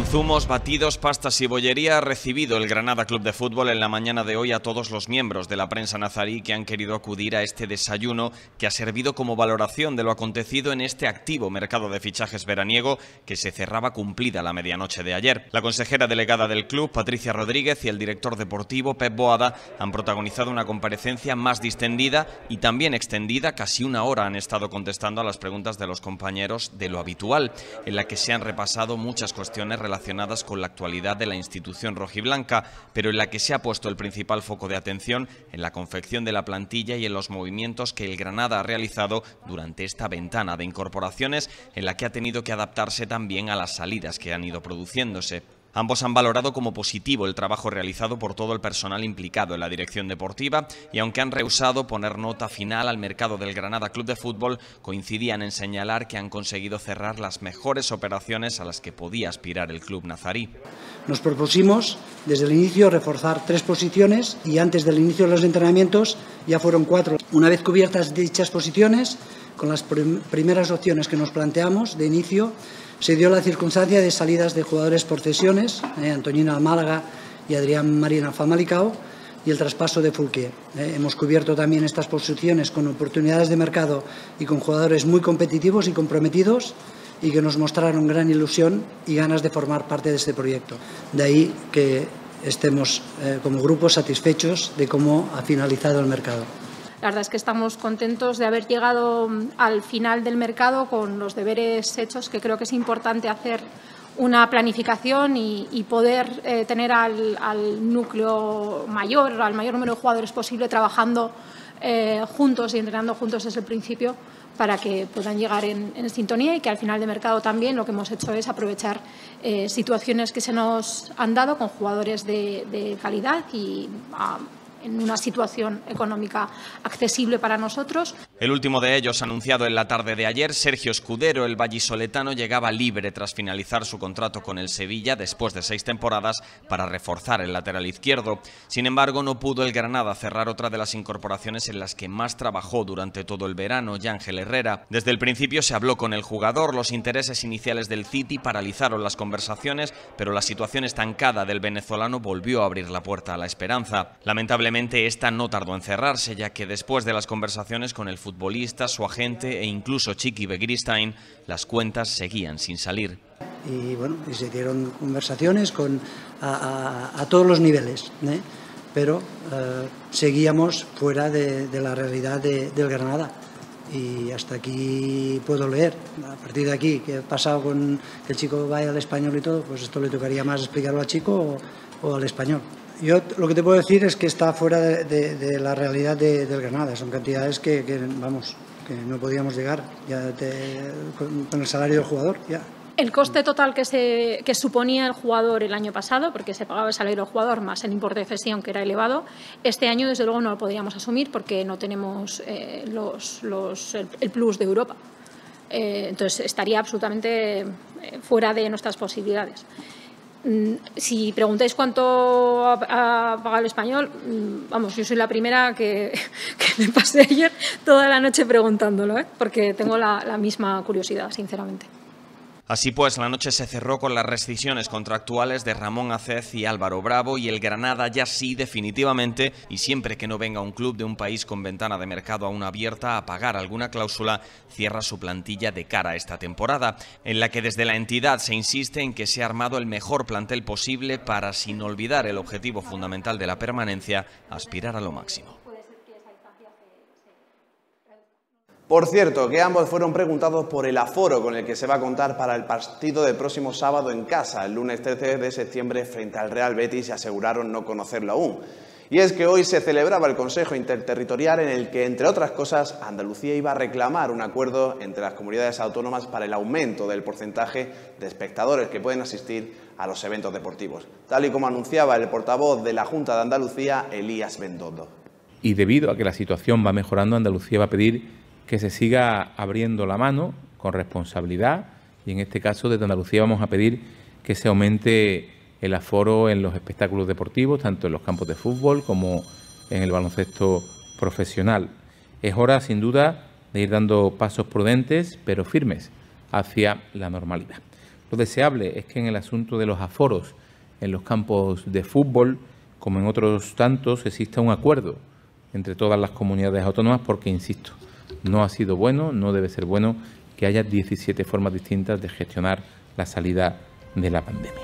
Con zumos, batidos, pastas y bollería ha recibido el Granada Club de Fútbol en la mañana de hoy a todos los miembros de la prensa nazarí que han querido acudir a este desayuno que ha servido como valoración de lo acontecido en este activo mercado de fichajes veraniego que se cerraba cumplida la medianoche de ayer. La consejera delegada del club, Patricia Rodríguez, y el director deportivo, Pep Boada, han protagonizado una comparecencia más distendida y también extendida, casi una hora han estado contestando a las preguntas de los compañeros de lo habitual, en la que se han repasado muchas cuestiones relacionadas relacionadas con la actualidad de la institución rojiblanca, pero en la que se ha puesto el principal foco de atención en la confección de la plantilla y en los movimientos que el Granada ha realizado durante esta ventana de incorporaciones en la que ha tenido que adaptarse también a las salidas que han ido produciéndose. Ambos han valorado como positivo el trabajo realizado por todo el personal implicado en la dirección deportiva y aunque han rehusado poner nota final al mercado del Granada Club de Fútbol, coincidían en señalar que han conseguido cerrar las mejores operaciones a las que podía aspirar el club nazarí. Nos propusimos desde el inicio reforzar tres posiciones y antes del inicio de los entrenamientos ya fueron cuatro. Una vez cubiertas dichas posiciones, con las primeras opciones que nos planteamos de inicio, se dio la circunstancia de salidas de jugadores por cesiones, eh, Málaga y Adrián Marina Famalicao, y el traspaso de Fulquier. Eh, hemos cubierto también estas posiciones con oportunidades de mercado y con jugadores muy competitivos y comprometidos y que nos mostraron gran ilusión y ganas de formar parte de este proyecto. De ahí que estemos eh, como grupo satisfechos de cómo ha finalizado el mercado. La verdad es que estamos contentos de haber llegado mm, al final del mercado con los deberes hechos, que creo que es importante hacer una planificación y, poder eh, tener al, núcleo mayor, al mayor número de jugadores posible trabajando eh, juntos y entrenando juntos desde el principio para que puedan llegar en, sintonía y que al final del mercado también lo que hemos hecho es aprovechar eh, situaciones que se nos han dado con jugadores de, calidad y en una situación económica accesible para nosotros. El último de ellos, anunciado en la tarde de ayer, Sergio Escudero, el vallisoletano, llegaba libre tras finalizar su contrato con el Sevilla después de seis temporadas para reforzar el lateral izquierdo. Sin embargo, no pudo el Granada cerrar otra de las incorporaciones en las que más trabajó durante todo el verano, Yángel Herrera. Desde el principio se habló con el jugador, los intereses iniciales del City paralizaron las conversaciones, pero la situación estancada del venezolano volvió a abrir la puerta a la esperanza. Lamentablemente, esta no tardó en cerrarse, ya que después de las conversaciones con el futbolista, su agente e incluso Chiqui Begristain, las cuentas seguían sin salir. Y bueno, se dieron conversaciones con, a, todos los niveles, ¿eh? pero eh, seguíamos fuera de, la realidad del Granada y hasta aquí puedo leer. A partir de aquí, que ha pasado con que el chico vaya al español y todo, pues esto le tocaría más explicarlo al chico o al español. Yo lo que te puedo decir es que está fuera de, la realidad del Granada. Son cantidades que, vamos, que no podíamos llegar ya con, el salario del jugador. ya. El coste total que, se, que suponía el jugador el año pasado, porque se pagaba el salario del jugador más el importe de cesión que era elevado, este año desde luego no lo podríamos asumir porque no tenemos eh, el, plus de Europa. Eh, entonces estaría absolutamente eh, fuera de nuestras posibilidades. Mm, si preguntáis cuánto ha, pagado el español, mm, vamos, yo soy la primera <laughs> que, me pasé ayer toda la noche preguntándolo, ¿eh? porque tengo la misma curiosidad, sinceramente. Así pues, la noche se cerró con las rescisiones contractuales de Ramón Acez y Álvaro Bravo y el Granada ya sí definitivamente, y siempre que no venga un club de un país con ventana de mercado aún abierta a pagar alguna cláusula, cierra su plantilla de cara a esta temporada, en la que desde la entidad se insiste en que se ha armado el mejor plantel posible para, sin olvidar el objetivo fundamental de la permanencia, aspirar a lo máximo. Por cierto, que ambos fueron preguntados por el aforo con el que se va a contar para el partido del próximo sábado en casa, el lunes 13 de septiembre frente al Real Betis, y aseguraron no conocerlo aún. Y es que hoy se celebraba el Consejo Interterritorial en el que, entre otras cosas, Andalucía iba a reclamar un acuerdo entre las comunidades autónomas para el aumento del porcentaje de espectadores que pueden asistir a los eventos deportivos, tal y como anunciaba el portavoz de la Junta de Andalucía, Elías Bendodo. Y debido a que la situación va mejorando, Andalucía va a pedir que se siga abriendo la mano con responsabilidad y en este caso desde Andalucía vamos a pedir que se aumente el aforo en los espectáculos deportivos, tanto en los campos de fútbol como en el baloncesto profesional. Es hora, sin duda, de ir dando pasos prudentes, pero firmes, hacia la normalidad. Lo deseable es que en el asunto de los aforos en los campos de fútbol, como en otros tantos, exista un acuerdo entre todas las comunidades autónomas, porque, insisto, no ha sido bueno, no debe ser bueno que haya 17 formas distintas de gestionar la salida de la pandemia.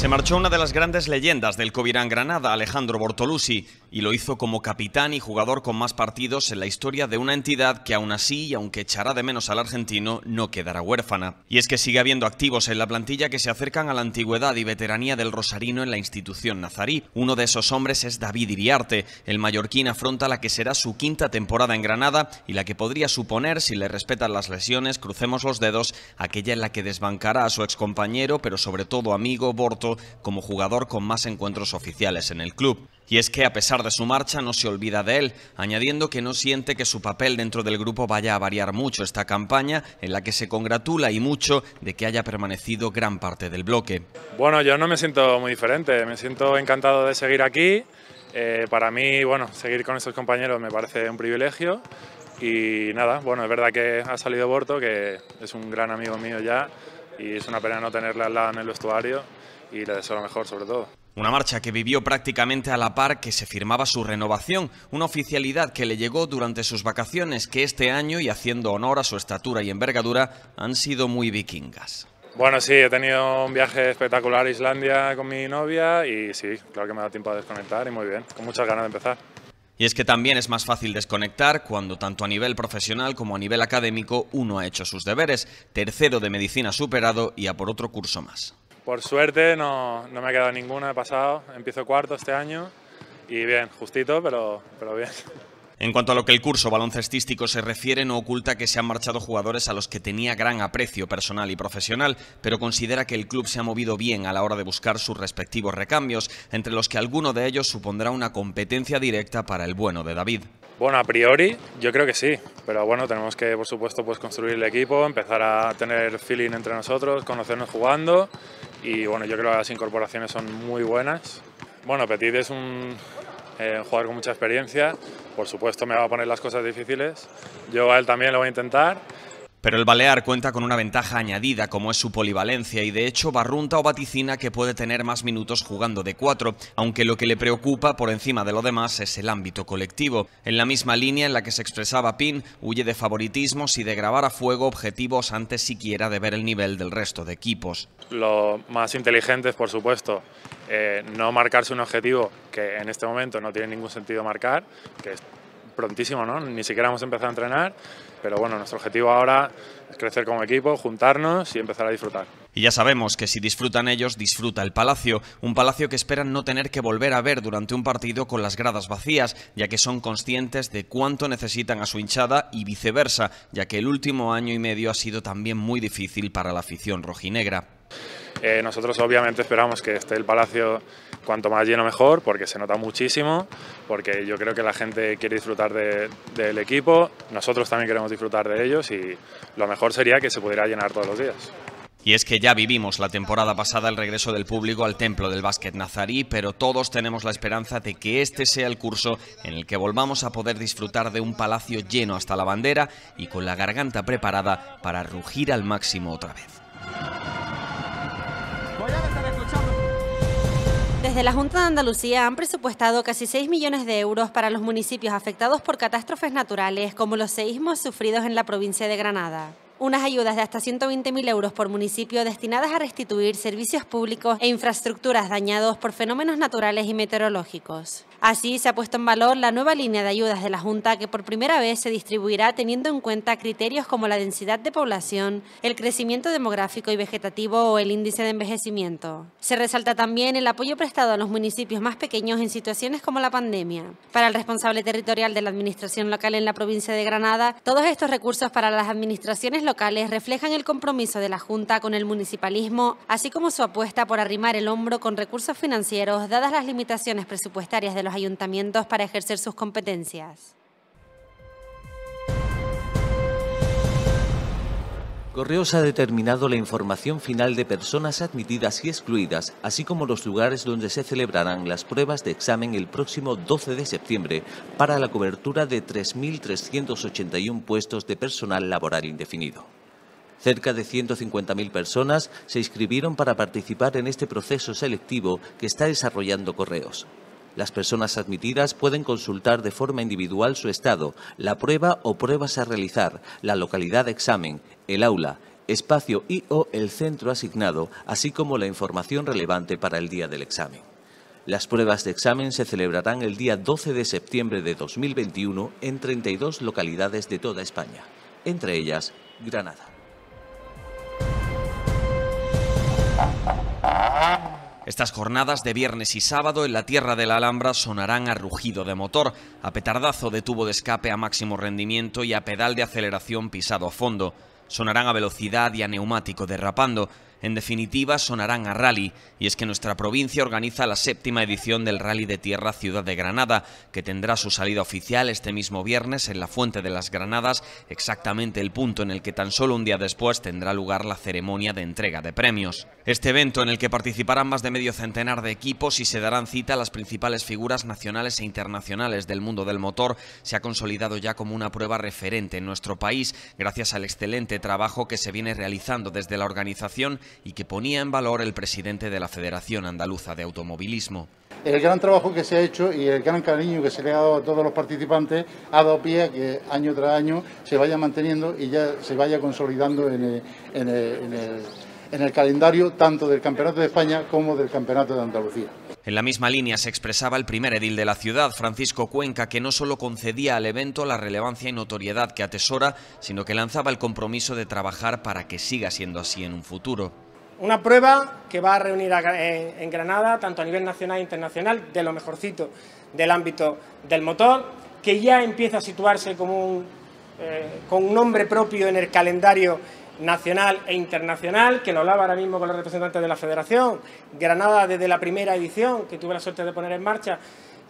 Se marchó una de las grandes leyendas del Covirán Granada, Alejandro Bortolusi, y lo hizo como capitán y jugador con más partidos en la historia de una entidad que aún así, y aunque echará de menos al argentino, no quedará huérfana. Y es que sigue habiendo activos en la plantilla que se acercan a la antigüedad y veteranía del rosarino en la institución nazarí. Uno de esos hombres es David Iriarte. El mallorquín afronta la que será su quinta temporada en Granada y la que podría suponer, si le respetan las lesiones, crucemos los dedos, aquella en la que desbancará a su excompañero, pero sobre todo amigo, Borto como jugador con más encuentros oficiales en el club. Y es que a pesar de su marcha no se olvida de él, añadiendo que no siente que su papel dentro del grupo vaya a variar mucho esta campaña, en la que se congratula y mucho de que haya permanecido gran parte del bloque. Bueno, yo no me siento muy diferente, me siento encantado de seguir aquí. Eh, para mí, bueno, seguir con estos compañeros me parece un privilegio y nada, bueno, es verdad que ha salido Borto, que es un gran amigo mío ya y es una pena no tenerle al lado en el vestuario, y le deseo lo mejor sobre todo. Una marcha que vivió prácticamente a la par que se firmaba su renovación, una oficialidad que le llegó durante sus vacaciones que este año, y haciendo honor a su estatura y envergadura, han sido muy vikingas. Bueno, sí, he tenido un viaje espectacular a Islandia con mi novia y sí, claro que me da tiempo a desconectar y muy bien, con muchas ganas de empezar. Y es que también es más fácil desconectar cuando tanto a nivel profesional como a nivel académico uno ha hecho sus deberes, tercero de medicina superado y a por otro curso más. Por suerte no, no, me ha quedado ninguna, he pasado, empiezo cuarto este año y bien, justito, pero, pero bien. En cuanto a lo que el curso baloncestístico se refiere, no oculta que se han marchado jugadores a los que tenía gran aprecio personal y profesional, pero considera que el club se ha movido bien a la hora de buscar sus respectivos recambios, entre los que alguno de ellos supondrá una competencia directa para el bueno de David. Bueno, a priori yo creo que sí, pero bueno, tenemos que por supuesto pues, construir el equipo, empezar a tener feeling entre nosotros, conocernos jugando y bueno, yo creo que las incorporaciones son muy buenas. Bueno, Petit es eh, un jugador con mucha experiencia, por supuesto me va a poner las cosas difíciles, yo a él también lo voy a intentar pero el balear cuenta con una ventaja añadida como es su polivalencia y de hecho barrunta o vaticina que puede tener más minutos jugando de cuatro, aunque lo que le preocupa por encima de lo demás es el ámbito colectivo. En la misma línea en la que se expresaba Pin, huye de favoritismos y de grabar a fuego objetivos antes siquiera de ver el nivel del resto de equipos. Lo más inteligente es por supuesto, eh, no marcarse un objetivo que en este momento no tiene ningún sentido marcar, que es prontísimo, ¿no? Ni siquiera hemos empezado a entrenar, pero bueno, nuestro objetivo ahora es crecer como equipo, juntarnos y empezar a disfrutar. Y ya sabemos que si disfrutan ellos, disfruta el Palacio, un Palacio que esperan no tener que volver a ver durante un partido con las gradas vacías, ya que son conscientes de cuánto necesitan a su hinchada y viceversa, ya que el último año y medio ha sido también muy difícil para la afición rojinegra. Eh, nosotros obviamente esperamos que esté el Palacio Cuanto más lleno mejor, porque se nota muchísimo, porque yo creo que la gente quiere disfrutar del equipo, nosotros también queremos disfrutar de ellos y lo mejor sería que se pudiera llenar todos los días. Y es que ya vivimos la temporada pasada el regreso del público al templo del básquet nazarí, pero todos tenemos la esperanza de que este sea el curso en el que volvamos a poder disfrutar de un palacio lleno hasta la bandera y con la garganta preparada para rugir al máximo otra vez. Desde la Junta de Andalucía han presupuestado casi 6 millones de euros para los municipios afectados por catástrofes naturales, como los seísmos sufridos en la provincia de Granada. Unas ayudas de hasta 120.000 euros por municipio destinadas a restituir servicios públicos e infraestructuras dañados por fenómenos naturales y meteorológicos. Así se ha puesto en valor la nueva línea de ayudas de la Junta que por primera vez se distribuirá teniendo en cuenta criterios como la densidad de población, el crecimiento demográfico y vegetativo o el índice de envejecimiento. Se resalta también el apoyo prestado a los municipios más pequeños en situaciones como la pandemia. Para el responsable territorial de la Administración local en la provincia de Granada, todos estos recursos para las administraciones locales reflejan el compromiso de la Junta con el municipalismo, así como su apuesta por arrimar el hombro con recursos financieros dadas las limitaciones presupuestarias de los ayuntamientos para ejercer sus competencias. Correos ha determinado la información final de personas admitidas y excluidas, así como los lugares donde se celebrarán las pruebas de examen el próximo 12 de septiembre para la cobertura de 3.381 puestos de personal laboral indefinido. Cerca de 150.000 personas se inscribieron para participar en este proceso selectivo que está desarrollando Correos. Las personas admitidas pueden consultar de forma individual su estado, la prueba o pruebas a realizar, la localidad de examen, el aula, espacio y o el centro asignado, así como la información relevante para el día del examen. Las pruebas de examen se celebrarán el día 12 de septiembre de 2021 en 32 localidades de toda España, entre ellas Granada. Estas jornadas de viernes y sábado en la Tierra de la Alhambra sonarán a rugido de motor, a petardazo de tubo de escape a máximo rendimiento y a pedal de aceleración pisado a fondo. Sonarán a velocidad y a neumático derrapando en definitiva sonarán a rally, y es que nuestra provincia organiza la séptima edición del Rally de Tierra Ciudad de Granada, que tendrá su salida oficial este mismo viernes en la Fuente de las Granadas, exactamente el punto en el que tan solo un día después tendrá lugar la ceremonia de entrega de premios. Este evento, en el que participarán más de medio centenar de equipos y se darán cita a las principales figuras nacionales e internacionales del mundo del motor, se ha consolidado ya como una prueba referente en nuestro país, gracias al excelente trabajo que se viene realizando desde la organización y que ponía en valor el presidente de la Federación Andaluza de Automovilismo. El gran trabajo que se ha hecho y el gran cariño que se le ha dado a todos los participantes ha dado pie a que año tras año se vaya manteniendo y ya se vaya consolidando en el, calendario tanto del Campeonato de España como del Campeonato de Andalucía. En la misma línea se expresaba el primer edil de la ciudad, Francisco Cuenca, que no solo concedía al evento la relevancia y notoriedad que atesora, sino que lanzaba el compromiso de trabajar para que siga siendo así en un futuro. Una prueba que va a reunir en Granada, tanto a nivel nacional e internacional, de lo mejorcito del ámbito del motor, que ya empieza a situarse como un, eh, con un nombre propio en el calendario nacional e internacional, que lo hablaba ahora mismo con los representantes de la Federación, Granada desde la primera edición, que tuve la suerte de poner en marcha,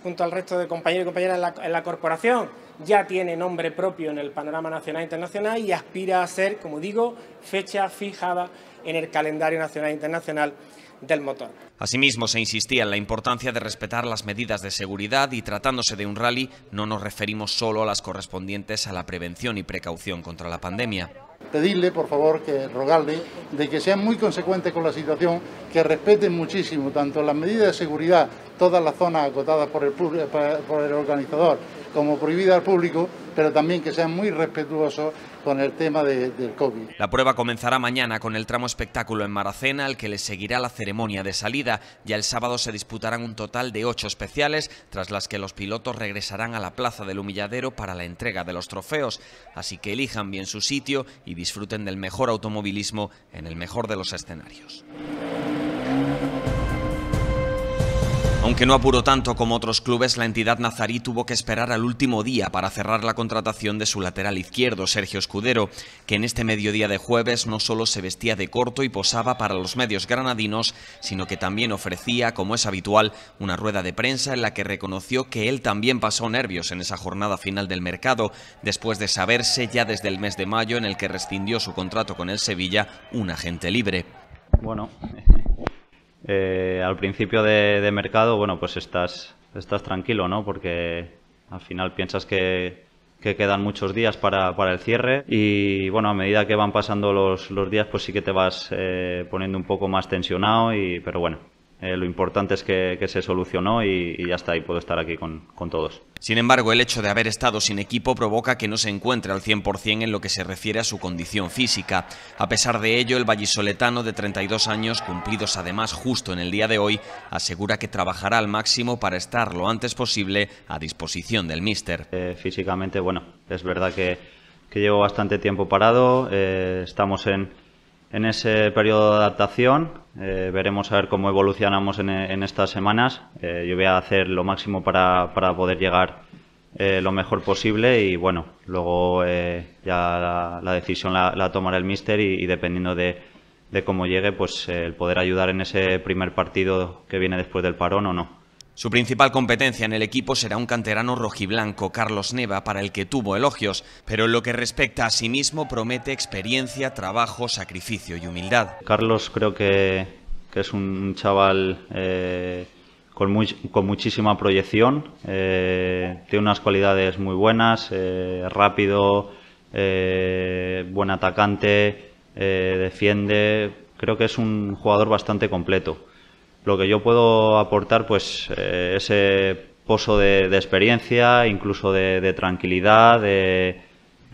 junto al resto de compañeros y compañeras en la, corporación, ya tiene nombre propio en el panorama nacional e internacional y aspira a ser, como digo, fecha fijada en el calendario nacional e internacional del motor. Asimismo, se insistía en la importancia de respetar las medidas de seguridad y tratándose de un rally, no nos referimos solo a las correspondientes a la prevención y precaución contra la pandemia pedirle, por favor, que rogarle de que sean muy consecuentes con la situación, que respeten muchísimo tanto las medidas de seguridad, todas las zonas acotadas por el, eh, por el organizador, como prohibida al público, pero también que sean muy respetuosos con el tema del COVID. La prueba comenzará mañana con el tramo espectáculo en Maracena, al que le seguirá la ceremonia de salida. Ya el sábado se disputarán un total de ocho especiales, tras las que los pilotos regresarán a la Plaza del Humilladero para la entrega de los trofeos. Así que elijan bien su sitio y disfruten del mejor automovilismo en el mejor de los escenarios. Aunque no apuró tanto como otros clubes, la entidad nazarí tuvo que esperar al último día para cerrar la contratación de su lateral izquierdo, Sergio Escudero, que en este mediodía de jueves no solo se vestía de corto y posaba para los medios granadinos, sino que también ofrecía, como es habitual, una rueda de prensa en la que reconoció que él también pasó nervios en esa jornada final del mercado, después de saberse ya desde el mes de mayo en el que rescindió su contrato con el Sevilla un agente libre. Bueno, eh, al principio de, mercado, bueno, pues estás, estás tranquilo, ¿no? Porque al final piensas que, quedan muchos días para, el cierre y bueno, a medida que van pasando los, días, pues sí que te vas eh, poniendo un poco más tensionado, y, pero bueno, eh, lo importante es que, se solucionó y, ya está, y puedo estar aquí con, todos. Sin embargo, el hecho de haber estado sin equipo provoca que no se encuentre al 100% en lo que se refiere a su condición física. A pesar de ello, el vallisoletano de 32 años, cumplidos además justo en el día de hoy, asegura que trabajará al máximo para estar lo antes posible a disposición del míster. Eh, físicamente, bueno, es verdad que, llevo bastante tiempo parado, eh, estamos en en ese periodo de adaptación. Eh, veremos a ver cómo evolucionamos en, estas semanas. Eh, yo voy a hacer lo máximo para, poder llegar eh, lo mejor posible y bueno, luego ya la, decisión la, tomará el míster y, dependiendo de, de, cómo llegue, pues el poder ayudar en ese primer partido que viene después del parón o no. Su principal competencia en el equipo será un canterano rojiblanco, Carlos Neva, para el que tuvo elogios, pero en lo que respecta a sí mismo promete experiencia, trabajo, sacrificio y humildad. Carlos creo que, es un chaval eh, con, muchísima proyección, eh, tiene unas cualidades muy buenas, eh, rápido, buen atacante, defiende, creo que es un jugador bastante completo lo que yo puedo aportar, pues eh, ese pozo de, experiencia, incluso de, tranquilidad, de,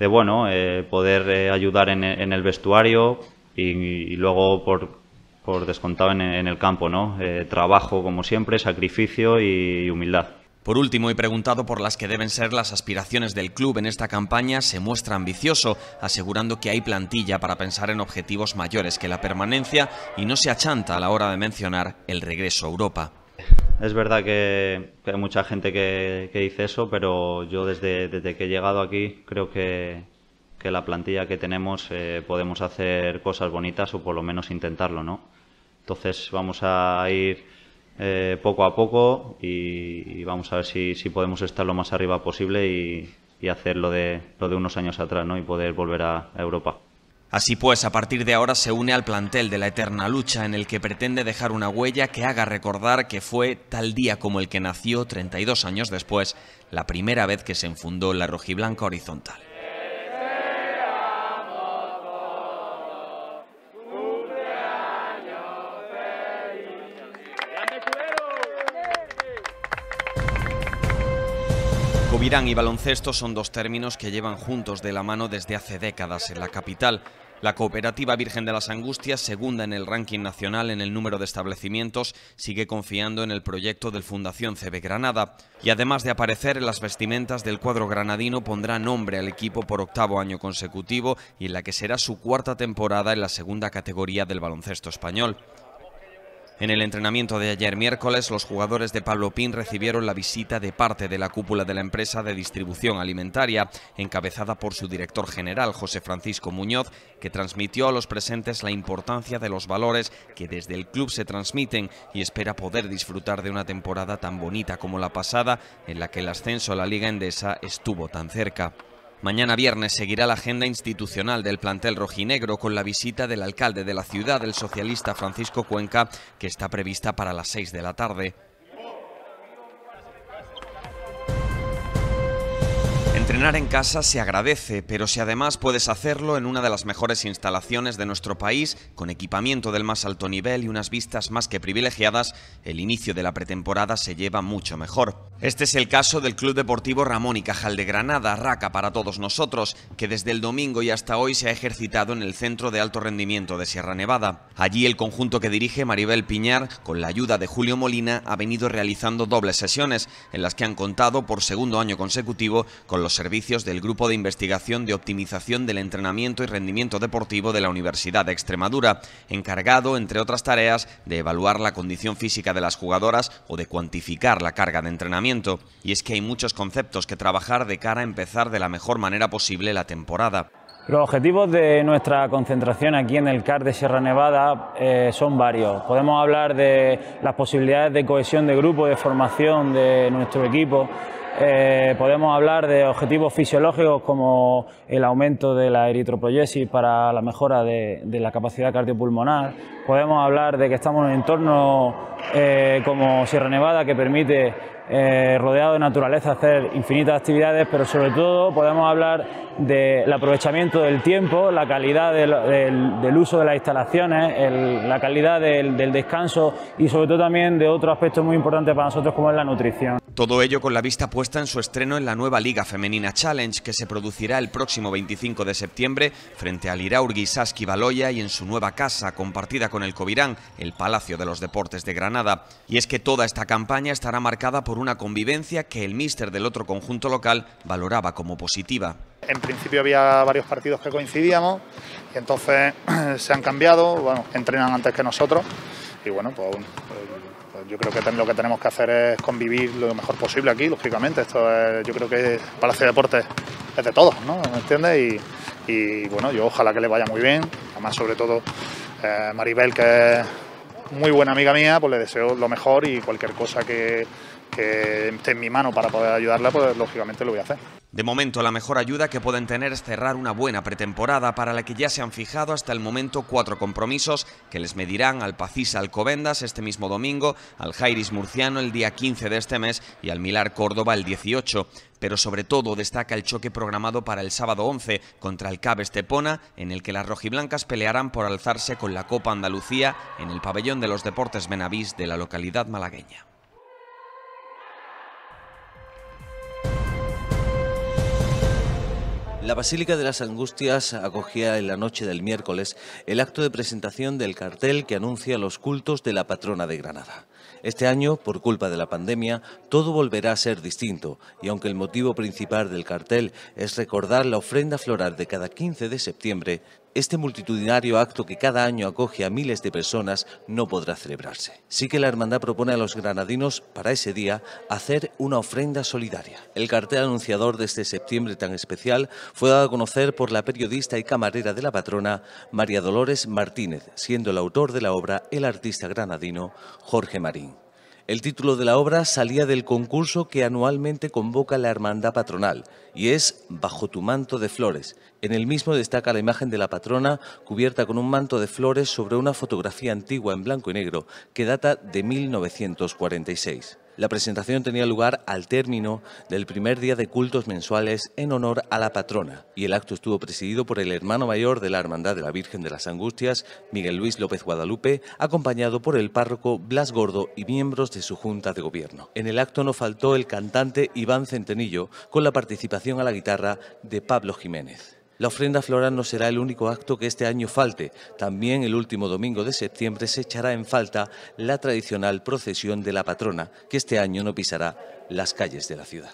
bueno, eh, poder eh, ayudar en, el vestuario y, luego por, por descontado en, el campo, ¿no? trabajo como siempre, sacrificio y humildad. Por último, y preguntado por las que deben ser las aspiraciones del club en esta campaña, se muestra ambicioso, asegurando que hay plantilla para pensar en objetivos mayores que la permanencia y no se achanta a la hora de mencionar el regreso a Europa. Es verdad que, hay mucha gente que, dice eso, pero yo desde, que he llegado aquí creo que, la plantilla que tenemos eh, podemos hacer cosas bonitas o por lo menos intentarlo, ¿no? Entonces vamos a ir eh, poco a poco y, vamos a ver si, podemos estar lo más arriba posible y, hacer lo de, unos años atrás ¿no? y poder volver a, Europa. Así pues, a partir de ahora se une al plantel de la Eterna Lucha en el que pretende dejar una huella que haga recordar que fue tal día como el que nació 32 años después, la primera vez que se enfundó la rojiblanca horizontal. Covirán y baloncesto son dos términos que llevan juntos de la mano desde hace décadas en la capital. La cooperativa Virgen de las Angustias, segunda en el ranking nacional en el número de establecimientos, sigue confiando en el proyecto del Fundación CB Granada y además de aparecer en las vestimentas del cuadro granadino pondrá nombre al equipo por octavo año consecutivo y en la que será su cuarta temporada en la segunda categoría del baloncesto español. En el entrenamiento de ayer miércoles, los jugadores de Pablo Pin recibieron la visita de parte de la cúpula de la empresa de distribución alimentaria, encabezada por su director general, José Francisco Muñoz, que transmitió a los presentes la importancia de los valores que desde el club se transmiten y espera poder disfrutar de una temporada tan bonita como la pasada, en la que el ascenso a la Liga Endesa estuvo tan cerca. Mañana viernes seguirá la agenda institucional del plantel rojinegro con la visita del alcalde de la ciudad, el socialista Francisco Cuenca, que está prevista para las seis de la tarde. Entrenar en casa se agradece, pero si además puedes hacerlo en una de las mejores instalaciones de nuestro país, con equipamiento del más alto nivel y unas vistas más que privilegiadas, el inicio de la pretemporada se lleva mucho mejor. Este es el caso del Club Deportivo Ramón y Cajal de Granada, Raca para todos nosotros, que desde el domingo y hasta hoy se ha ejercitado en el Centro de Alto Rendimiento de Sierra Nevada. Allí el conjunto que dirige Maribel Piñar, con la ayuda de Julio Molina, ha venido realizando dobles sesiones, en las que han contado por segundo año consecutivo con los servicios del Grupo de Investigación de Optimización del Entrenamiento y Rendimiento Deportivo de la Universidad de Extremadura, encargado, entre otras tareas, de evaluar la condición física de las jugadoras o de cuantificar la carga de entrenamiento. Y es que hay muchos conceptos que trabajar de cara a empezar de la mejor manera posible la temporada. Los objetivos de nuestra concentración aquí en el CAR de Sierra Nevada eh, son varios. Podemos hablar de las posibilidades de cohesión de grupo, de formación de nuestro equipo, eh, podemos hablar de objetivos fisiológicos como el aumento de la eritropoyesis para la mejora de, la capacidad cardiopulmonar. Podemos hablar de que estamos en un entorno eh, como Sierra Nevada que permite, eh, rodeado de naturaleza, hacer infinitas actividades, pero sobre todo podemos hablar del aprovechamiento del tiempo, la calidad del, uso de las instalaciones, la calidad del, descanso y sobre todo también de otro aspecto muy importante para nosotros como es la nutrición. Todo ello con la vista puesta en su estreno en la nueva Liga Femenina Challenge que se producirá el próximo 25 de septiembre frente al Iraurgi Saski Baloya y en su nueva casa compartida con el Covirán, el Palacio de los Deportes de Granada. Y es que toda esta campaña estará marcada por una convivencia que el míster del otro conjunto local valoraba como positiva. En principio había varios partidos que coincidíamos y entonces <clears throat> se han cambiado, bueno, entrenan antes que nosotros y bueno, pues, pues, pues yo creo que lo que tenemos que hacer es convivir lo mejor posible aquí, lógicamente. Esto yo creo que para hacer Deportes es de todos, ¿no? ¿Me entiendes? Y, bueno, yo ojalá que le vaya muy bien. Además, sobre todo, eh, Maribel, que es muy buena amiga mía, pues le deseo lo mejor y cualquier cosa que esté en mi mano para poder ayudarla, pues lógicamente lo voy a hacer. De momento, la mejor ayuda que pueden tener es cerrar una buena pretemporada para la que ya se han fijado hasta el momento cuatro compromisos que les medirán al Pacis Alcobendas este mismo domingo, al Jairis Murciano el día 15 de este mes y al Milar Córdoba el 18. Pero sobre todo destaca el choque programado para el sábado 11 contra el CAB Estepona, en el que las rojiblancas pelearán por alzarse con la Copa Andalucía en el pabellón de los deportes Benavís de la localidad malagueña. La Basílica de las Angustias acogía en la noche del miércoles el acto de presentación del cartel que anuncia los cultos de la patrona de Granada. Este año, por culpa de la pandemia, todo volverá a ser distinto y aunque el motivo principal del cartel es recordar la ofrenda floral de cada 15 de septiembre, este multitudinario acto que cada año acoge a miles de personas no podrá celebrarse. Sí que la hermandad propone a los granadinos para ese día hacer una ofrenda solidaria. El cartel anunciador de este septiembre tan especial fue dado a conocer por la periodista y camarera de la patrona María Dolores Martínez, siendo el autor de la obra el artista granadino Jorge Marín. El título de la obra salía del concurso que anualmente convoca la Hermandad Patronal y es Bajo tu manto de flores. En el mismo destaca la imagen de la patrona cubierta con un manto de flores sobre una fotografía antigua en blanco y negro que data de 1946. La presentación tenía lugar al término del primer día de cultos mensuales en honor a la patrona y el acto estuvo presidido por el hermano mayor de la Hermandad de la Virgen de las Angustias, Miguel Luis López Guadalupe, acompañado por el párroco Blas Gordo y miembros de su junta de gobierno. En el acto no faltó el cantante Iván Centenillo con la participación a la guitarra de Pablo Jiménez. La ofrenda floral no será el único acto que este año falte. También el último domingo de septiembre se echará en falta la tradicional procesión de la patrona, que este año no pisará las calles de la ciudad.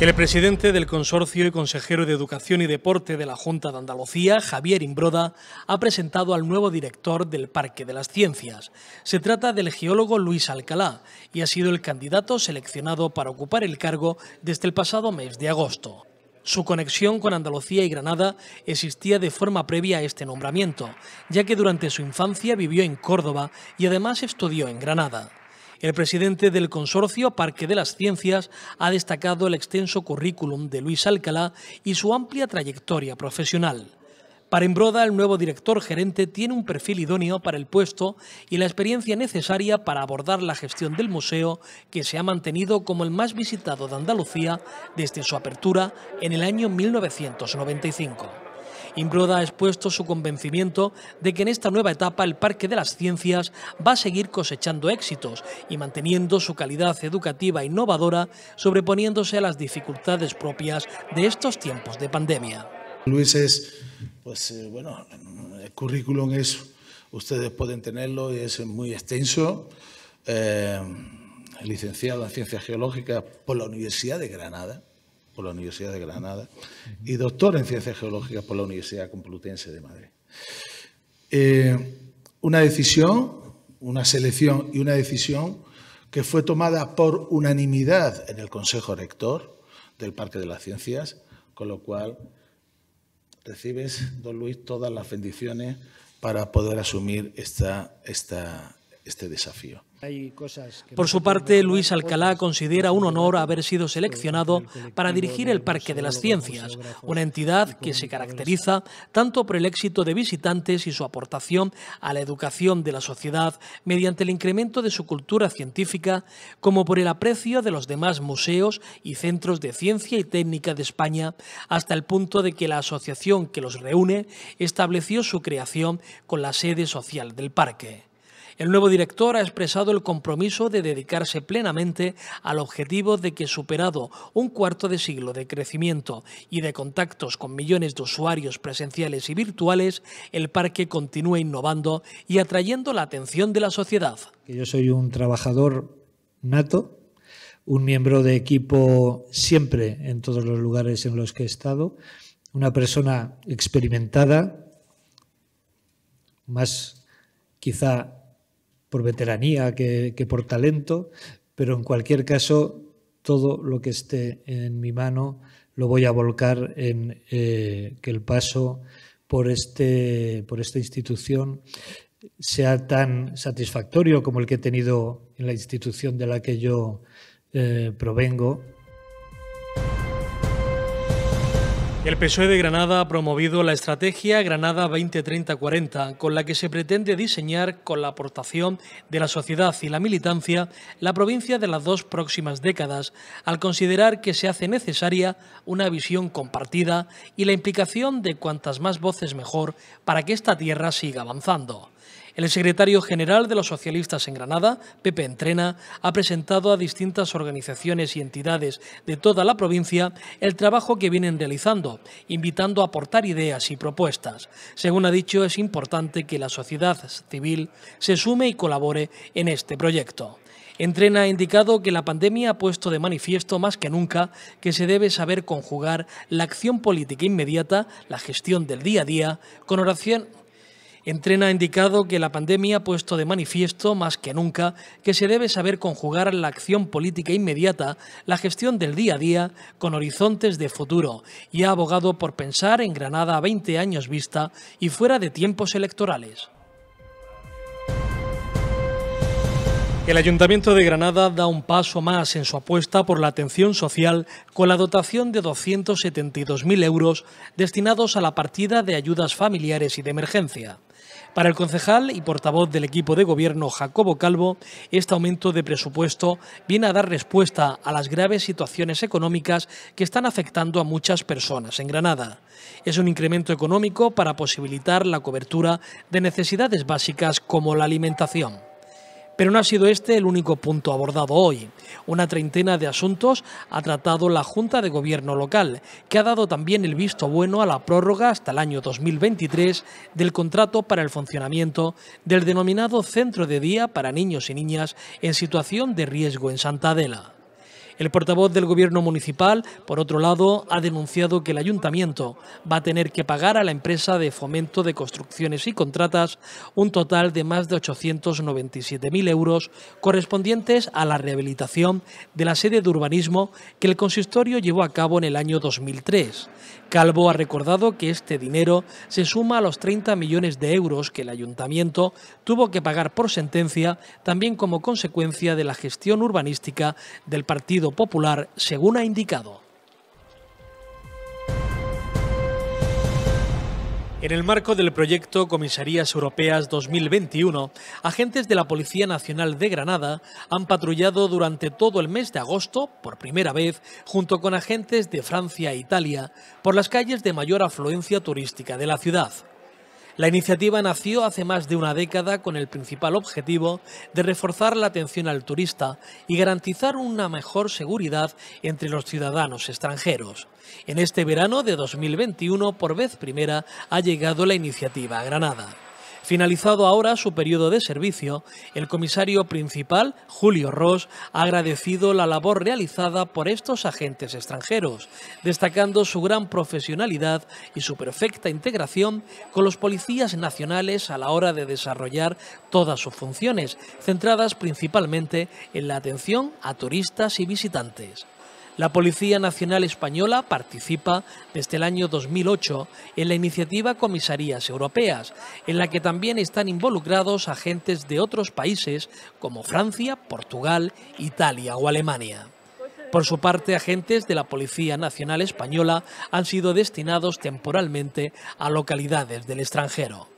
El presidente del Consorcio y consejero de Educación y Deporte de la Junta de Andalucía, Javier Imbroda, ha presentado al nuevo director del Parque de las Ciencias. Se trata del geólogo Luis Alcalá y ha sido el candidato seleccionado para ocupar el cargo desde el pasado mes de agosto. Su conexión con Andalucía y Granada existía de forma previa a este nombramiento, ya que durante su infancia vivió en Córdoba y además estudió en Granada. El presidente del consorcio Parque de las Ciencias ha destacado el extenso currículum de Luis Alcalá y su amplia trayectoria profesional. Para Embroda, el nuevo director gerente tiene un perfil idóneo para el puesto y la experiencia necesaria para abordar la gestión del museo, que se ha mantenido como el más visitado de Andalucía desde su apertura en el año 1995. Imbroda ha expuesto su convencimiento de que en esta nueva etapa el Parque de las Ciencias va a seguir cosechando éxitos y manteniendo su calidad educativa innovadora, sobreponiéndose a las dificultades propias de estos tiempos de pandemia. Luis es, pues eh, bueno, el currículum es, ustedes pueden tenerlo, es muy extenso. Eh, licenciado en Ciencias Geológicas por la Universidad de Granada por la Universidad de Granada y doctor en Ciencias Geológicas por la Universidad Complutense de Madrid. Eh, una decisión, una selección y una decisión que fue tomada por unanimidad en el Consejo Rector del Parque de las Ciencias, con lo cual recibes, don Luis, todas las bendiciones para poder asumir esta, esta, este desafío. Por su parte, Luis Alcalá considera un honor haber sido seleccionado para dirigir el Parque de las Ciencias, una entidad que se caracteriza tanto por el éxito de visitantes y su aportación a la educación de la sociedad mediante el incremento de su cultura científica, como por el aprecio de los demás museos y centros de ciencia y técnica de España, hasta el punto de que la asociación que los reúne estableció su creación con la sede social del parque. El nuevo director ha expresado el compromiso de dedicarse plenamente al objetivo de que, superado un cuarto de siglo de crecimiento y de contactos con millones de usuarios presenciales y virtuales, el parque continúe innovando y atrayendo la atención de la sociedad. Yo soy un trabajador nato, un miembro de equipo siempre en todos los lugares en los que he estado, una persona experimentada, más quizá por veteranía que, por talento, pero en cualquier caso, todo lo que esté en mi mano lo voy a volcar en eh, que el paso por, este, por esta institución sea tan satisfactorio como el que he tenido en la institución de la que yo eh, provengo El PSOE de Granada ha promovido la estrategia Granada 2030-40, con la que se pretende diseñar, con la aportación de la sociedad y la militancia, la provincia de las dos próximas décadas, al considerar que se hace necesaria una visión compartida y la implicación de cuantas más voces mejor para que esta tierra siga avanzando. El secretario general de los socialistas en Granada, Pepe Entrena, ha presentado a distintas organizaciones y entidades de toda la provincia el trabajo que vienen realizando, invitando a aportar ideas y propuestas. Según ha dicho, es importante que la sociedad civil se sume y colabore en este proyecto. Entrena ha indicado que la pandemia ha puesto de manifiesto más que nunca que se debe saber conjugar la acción política inmediata, la gestión del día a día, con oración Entrena ha indicado que la pandemia ha puesto de manifiesto más que nunca que se debe saber conjugar la acción política inmediata, la gestión del día a día, con horizontes de futuro y ha abogado por pensar en Granada a 20 años vista y fuera de tiempos electorales. El Ayuntamiento de Granada da un paso más en su apuesta por la atención social con la dotación de 272.000 euros destinados a la partida de ayudas familiares y de emergencia. Para el concejal y portavoz del equipo de gobierno, Jacobo Calvo, este aumento de presupuesto viene a dar respuesta a las graves situaciones económicas que están afectando a muchas personas en Granada. Es un incremento económico para posibilitar la cobertura de necesidades básicas como la alimentación. Pero no ha sido este el único punto abordado hoy. Una treintena de asuntos ha tratado la Junta de Gobierno local, que ha dado también el visto bueno a la prórroga hasta el año 2023 del contrato para el funcionamiento del denominado Centro de Día para Niños y Niñas en situación de riesgo en Santa Adela. El portavoz del gobierno municipal, por otro lado, ha denunciado que el ayuntamiento va a tener que pagar a la empresa de fomento de construcciones y contratas un total de más de 897.000 euros correspondientes a la rehabilitación de la sede de urbanismo que el consistorio llevó a cabo en el año 2003. Calvo ha recordado que este dinero se suma a los 30 millones de euros que el ayuntamiento tuvo que pagar por sentencia, también como consecuencia de la gestión urbanística del Partido Popular, según ha indicado. En el marco del proyecto Comisarías Europeas 2021, agentes de la Policía Nacional de Granada han patrullado durante todo el mes de agosto, por primera vez, junto con agentes de Francia e Italia, por las calles de mayor afluencia turística de la ciudad. La iniciativa nació hace más de una década con el principal objetivo de reforzar la atención al turista y garantizar una mejor seguridad entre los ciudadanos extranjeros. En este verano de 2021, por vez primera, ha llegado la iniciativa a Granada. Finalizado ahora su periodo de servicio, el comisario principal, Julio Ross, ha agradecido la labor realizada por estos agentes extranjeros, destacando su gran profesionalidad y su perfecta integración con los policías nacionales a la hora de desarrollar todas sus funciones, centradas principalmente en la atención a turistas y visitantes. La Policía Nacional Española participa desde el año 2008 en la iniciativa Comisarías Europeas, en la que también están involucrados agentes de otros países como Francia, Portugal, Italia o Alemania. Por su parte, agentes de la Policía Nacional Española han sido destinados temporalmente a localidades del extranjero.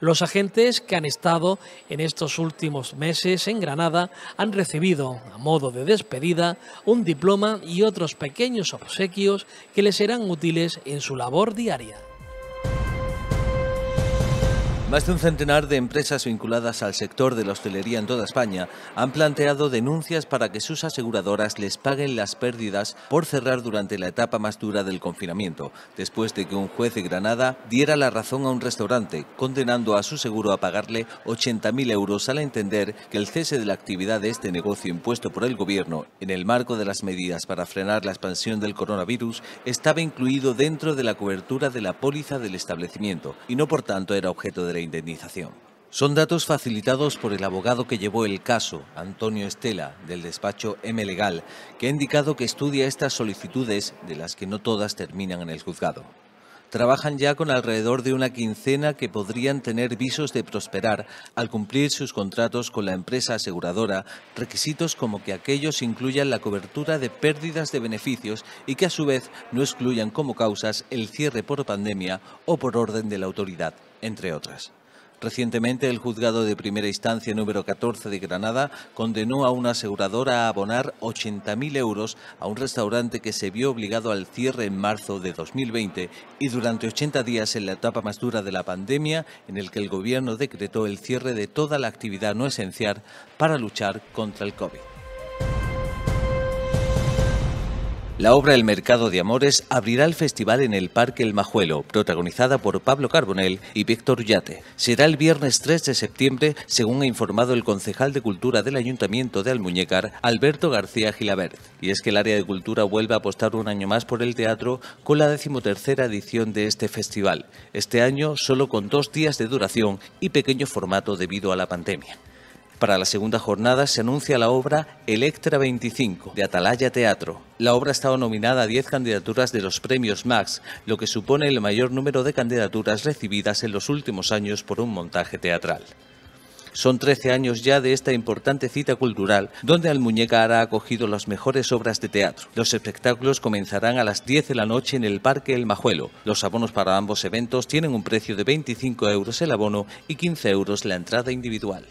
Los agentes que han estado en estos últimos meses en Granada han recibido, a modo de despedida, un diploma y otros pequeños obsequios que les serán útiles en su labor diaria. Más de un centenar de empresas vinculadas al sector de la hostelería en toda España han planteado denuncias para que sus aseguradoras les paguen las pérdidas por cerrar durante la etapa más dura del confinamiento, después de que un juez de Granada diera la razón a un restaurante, condenando a su seguro a pagarle 80.000 euros al entender que el cese de la actividad de este negocio impuesto por el Gobierno en el marco de las medidas para frenar la expansión del coronavirus estaba incluido dentro de la cobertura de la póliza del establecimiento y no por tanto era objeto de indemnización. Son datos facilitados por el abogado que llevó el caso, Antonio Estela, del despacho M Legal, que ha indicado que estudia estas solicitudes, de las que no todas terminan en el juzgado. Trabajan ya con alrededor de una quincena que podrían tener visos de prosperar al cumplir sus contratos con la empresa aseguradora, requisitos como que aquellos incluyan la cobertura de pérdidas de beneficios y que a su vez no excluyan como causas el cierre por pandemia o por orden de la autoridad entre otras. Recientemente, el juzgado de primera instancia número 14 de Granada condenó a una aseguradora a abonar 80.000 euros a un restaurante que se vio obligado al cierre en marzo de 2020 y durante 80 días en la etapa más dura de la pandemia, en el que el gobierno decretó el cierre de toda la actividad no esencial para luchar contra el COVID. La obra El Mercado de Amores abrirá el festival en el Parque El Majuelo, protagonizada por Pablo Carbonell y Víctor Yate. Será el viernes 3 de septiembre, según ha informado el concejal de Cultura del Ayuntamiento de Almuñécar, Alberto García Gilabert. Y es que el área de cultura vuelve a apostar un año más por el teatro con la decimotercera edición de este festival. Este año solo con dos días de duración y pequeño formato debido a la pandemia. Para la segunda jornada se anuncia la obra Electra 25 de Atalaya Teatro. La obra ha estado nominada a 10 candidaturas de los premios Max, lo que supone el mayor número de candidaturas recibidas en los últimos años por un montaje teatral. Son 13 años ya de esta importante cita cultural, donde Almuñécar ha acogido las mejores obras de teatro. Los espectáculos comenzarán a las 10 de la noche en el Parque El Majuelo. Los abonos para ambos eventos tienen un precio de 25 euros el abono y 15 euros la entrada individual.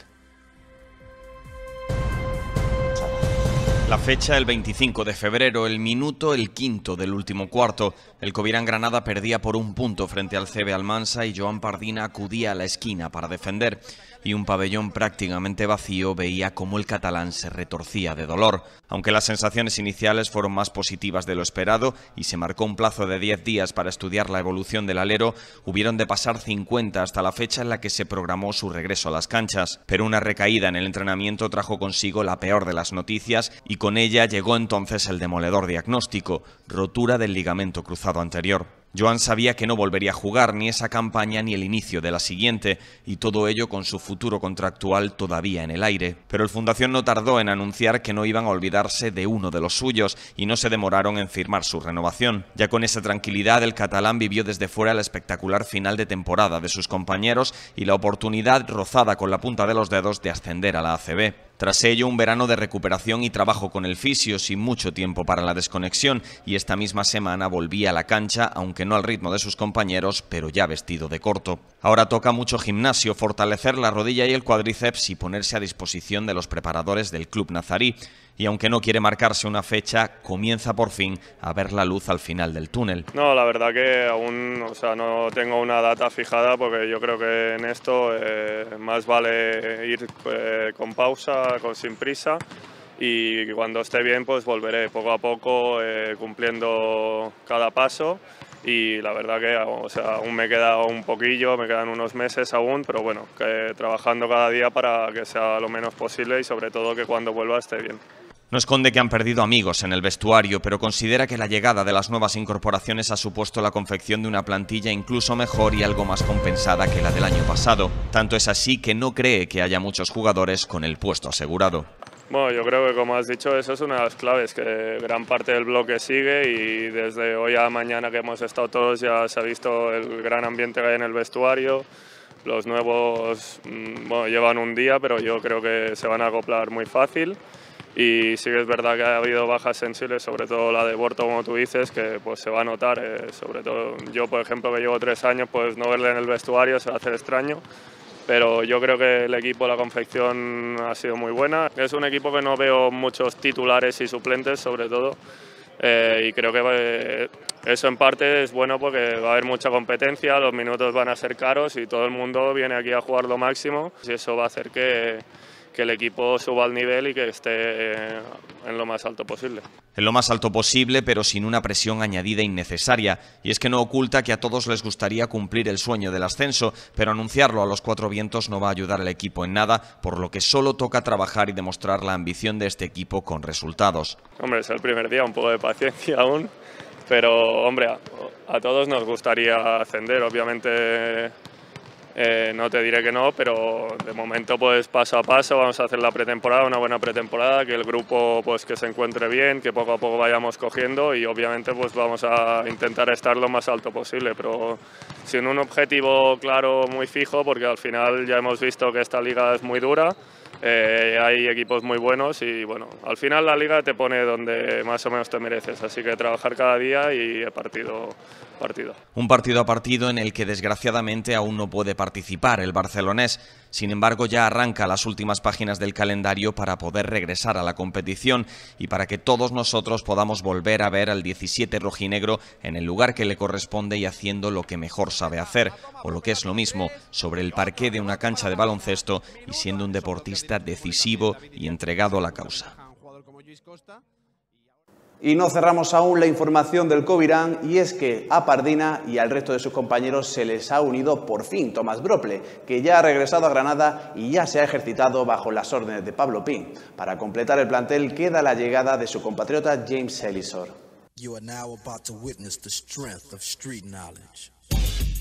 La fecha, el 25 de febrero, el minuto, el quinto del último cuarto. El Covirán Granada perdía por un punto frente al CB Almansa y Joan Pardina acudía a la esquina para defender y un pabellón prácticamente vacío veía cómo el catalán se retorcía de dolor. Aunque las sensaciones iniciales fueron más positivas de lo esperado y se marcó un plazo de 10 días para estudiar la evolución del alero, hubieron de pasar 50 hasta la fecha en la que se programó su regreso a las canchas. Pero una recaída en el entrenamiento trajo consigo la peor de las noticias y con ella llegó entonces el demoledor diagnóstico, rotura del ligamento cruzado anterior. Joan sabía que no volvería a jugar ni esa campaña ni el inicio de la siguiente, y todo ello con su futuro contractual todavía en el aire. Pero el Fundación no tardó en anunciar que no iban a olvidarse de uno de los suyos, y no se demoraron en firmar su renovación. Ya con esa tranquilidad, el catalán vivió desde fuera el espectacular final de temporada de sus compañeros y la oportunidad rozada con la punta de los dedos de ascender a la ACB. Tras ello, un verano de recuperación y trabajo con el fisio sin mucho tiempo para la desconexión y esta misma semana volvía a la cancha, aunque no al ritmo de sus compañeros, pero ya vestido de corto. Ahora toca mucho gimnasio, fortalecer la rodilla y el cuádriceps y ponerse a disposición de los preparadores del club nazarí y aunque no quiere marcarse una fecha, comienza por fin a ver la luz al final del túnel. No, la verdad que aún o sea, no tengo una data fijada porque yo creo que en esto eh, más vale ir eh, con pausa, con, sin prisa y cuando esté bien pues volveré poco a poco eh, cumpliendo cada paso y la verdad que aún me queda un poquillo, me quedan unos meses aún, pero bueno, que trabajando cada día para que sea lo menos posible y sobre todo que cuando vuelva esté bien. No esconde que han perdido amigos en el vestuario, pero considera que la llegada de las nuevas incorporaciones ha supuesto la confección de una plantilla incluso mejor y algo más compensada que la del año pasado. Tanto es así que no cree que haya muchos jugadores con el puesto asegurado. Bueno, yo creo que como has dicho, eso es una de las claves, que gran parte del bloque sigue y desde hoy a mañana que hemos estado todos ya se ha visto el gran ambiente que hay en el vestuario los nuevos mm, bueno, llevan un día, pero yo creo que se van a acoplar muy fácil y sí que es verdad que ha habido bajas sensibles, sobre todo la de Borto, como tú dices, que pues se va a notar, eh, sobre todo yo, por ejemplo, que llevo tres años, pues no verle en el vestuario se va a hacer extraño. Pero yo creo que el equipo, la confección ha sido muy buena. Es un equipo que no veo muchos titulares y suplentes, sobre todo. Eh, y creo que eh, eso en parte es bueno porque va a haber mucha competencia, los minutos van a ser caros y todo el mundo viene aquí a jugar lo máximo y eso va a hacer que, que el equipo suba al nivel y que esté eh, en lo más alto posible. En lo más alto posible, pero sin una presión añadida innecesaria. Y es que no oculta que a todos les gustaría cumplir el sueño del ascenso, pero anunciarlo a los cuatro vientos no va a ayudar al equipo en nada, por lo que solo toca trabajar y demostrar la ambición de este equipo con resultados. Hombre, es el primer día, un poco de paciencia <laughs> aún, pero hombre, a, a todos nos gustaría ascender, obviamente eh, no te diré que no, pero de momento pues paso a paso vamos a hacer la pretemporada, una buena pretemporada, que el grupo pues que se encuentre bien, que poco a poco vayamos cogiendo y obviamente pues vamos a intentar estar lo más alto posible, pero sin un objetivo claro muy fijo, porque al final ya hemos visto que esta liga es muy dura, eh, hay equipos muy buenos y bueno, al final la liga te pone donde más o menos te mereces, así que trabajar cada día y el partido un partido a partido en el que desgraciadamente aún no puede participar el barcelonés. Sin embargo, ya arranca las últimas páginas del calendario para poder regresar a la competición y para que todos nosotros podamos volver a ver al 17 rojinegro en el lugar que le corresponde y haciendo lo que mejor sabe hacer, o lo que es lo mismo, sobre el parqué de una cancha de baloncesto y siendo un deportista decisivo y entregado a la causa. Y no cerramos aún la información del Covirán y es que a Pardina y al resto de sus compañeros se les ha unido por fin Tomás Brople, que ya ha regresado a Granada y ya se ha ejercitado bajo las órdenes de Pablo Pin. Para completar el plantel queda la llegada de su compatriota James Ellisor.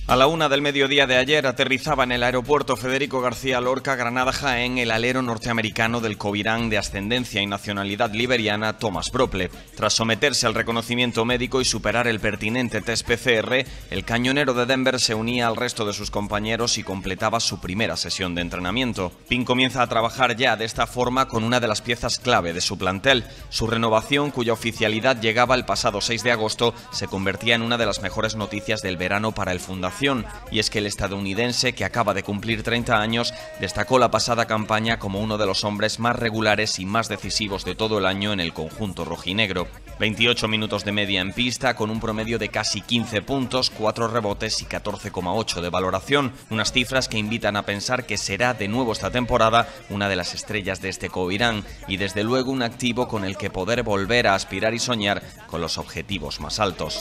A la una del mediodía de ayer aterrizaba en el aeropuerto Federico García Lorca Granada Jaén el alero norteamericano del Covirán de ascendencia y nacionalidad liberiana Thomas Brople. Tras someterse al reconocimiento médico y superar el pertinente test PCR, el cañonero de Denver se unía al resto de sus compañeros y completaba su primera sesión de entrenamiento. Pin comienza a trabajar ya de esta forma con una de las piezas clave de su plantel. Su renovación, cuya oficialidad llegaba el pasado 6 de agosto, se convertía en una de las mejores noticias del verano para el fundación, y es que el estadounidense, que acaba de cumplir 30 años, destacó la pasada campaña como uno de los hombres más regulares y más decisivos de todo el año en el conjunto rojinegro. 28 minutos de media en pista, con un promedio de casi 15 puntos, 4 rebotes y 14,8 de valoración, unas cifras que invitan a pensar que será de nuevo esta temporada una de las estrellas de este irán y desde luego un activo con el que poder volver a aspirar y soñar con los objetivos más altos.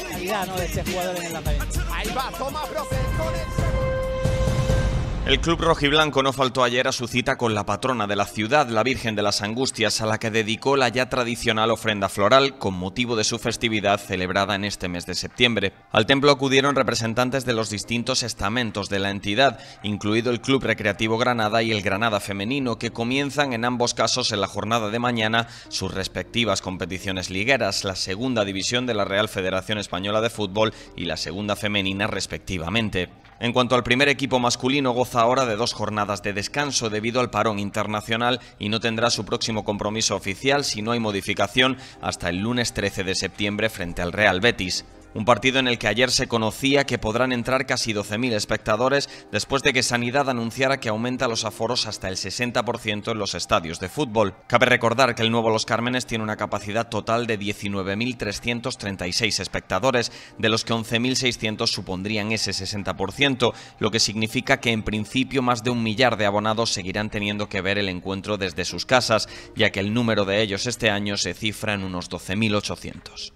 Este más bros con el El club rojiblanco no faltó ayer a su cita con la patrona de la ciudad, la Virgen de las Angustias, a la que dedicó la ya tradicional ofrenda floral con motivo de su festividad celebrada en este mes de septiembre. Al templo acudieron representantes de los distintos estamentos de la entidad, incluido el Club Recreativo Granada y el Granada Femenino, que comienzan en ambos casos en la jornada de mañana sus respectivas competiciones ligueras, la segunda división de la Real Federación Española de Fútbol y la segunda femenina respectivamente. En cuanto al primer equipo masculino, goza ahora de dos jornadas de descanso debido al parón internacional y no tendrá su próximo compromiso oficial si no hay modificación hasta el lunes 13 de septiembre frente al Real Betis. Un partido en el que ayer se conocía que podrán entrar casi 12.000 espectadores después de que Sanidad anunciara que aumenta los aforos hasta el 60% en los estadios de fútbol. Cabe recordar que el nuevo Los Cármenes tiene una capacidad total de 19.336 espectadores, de los que 11.600 supondrían ese 60%, lo que significa que en principio más de un millar de abonados seguirán teniendo que ver el encuentro desde sus casas, ya que el número de ellos este año se cifra en unos 12.800.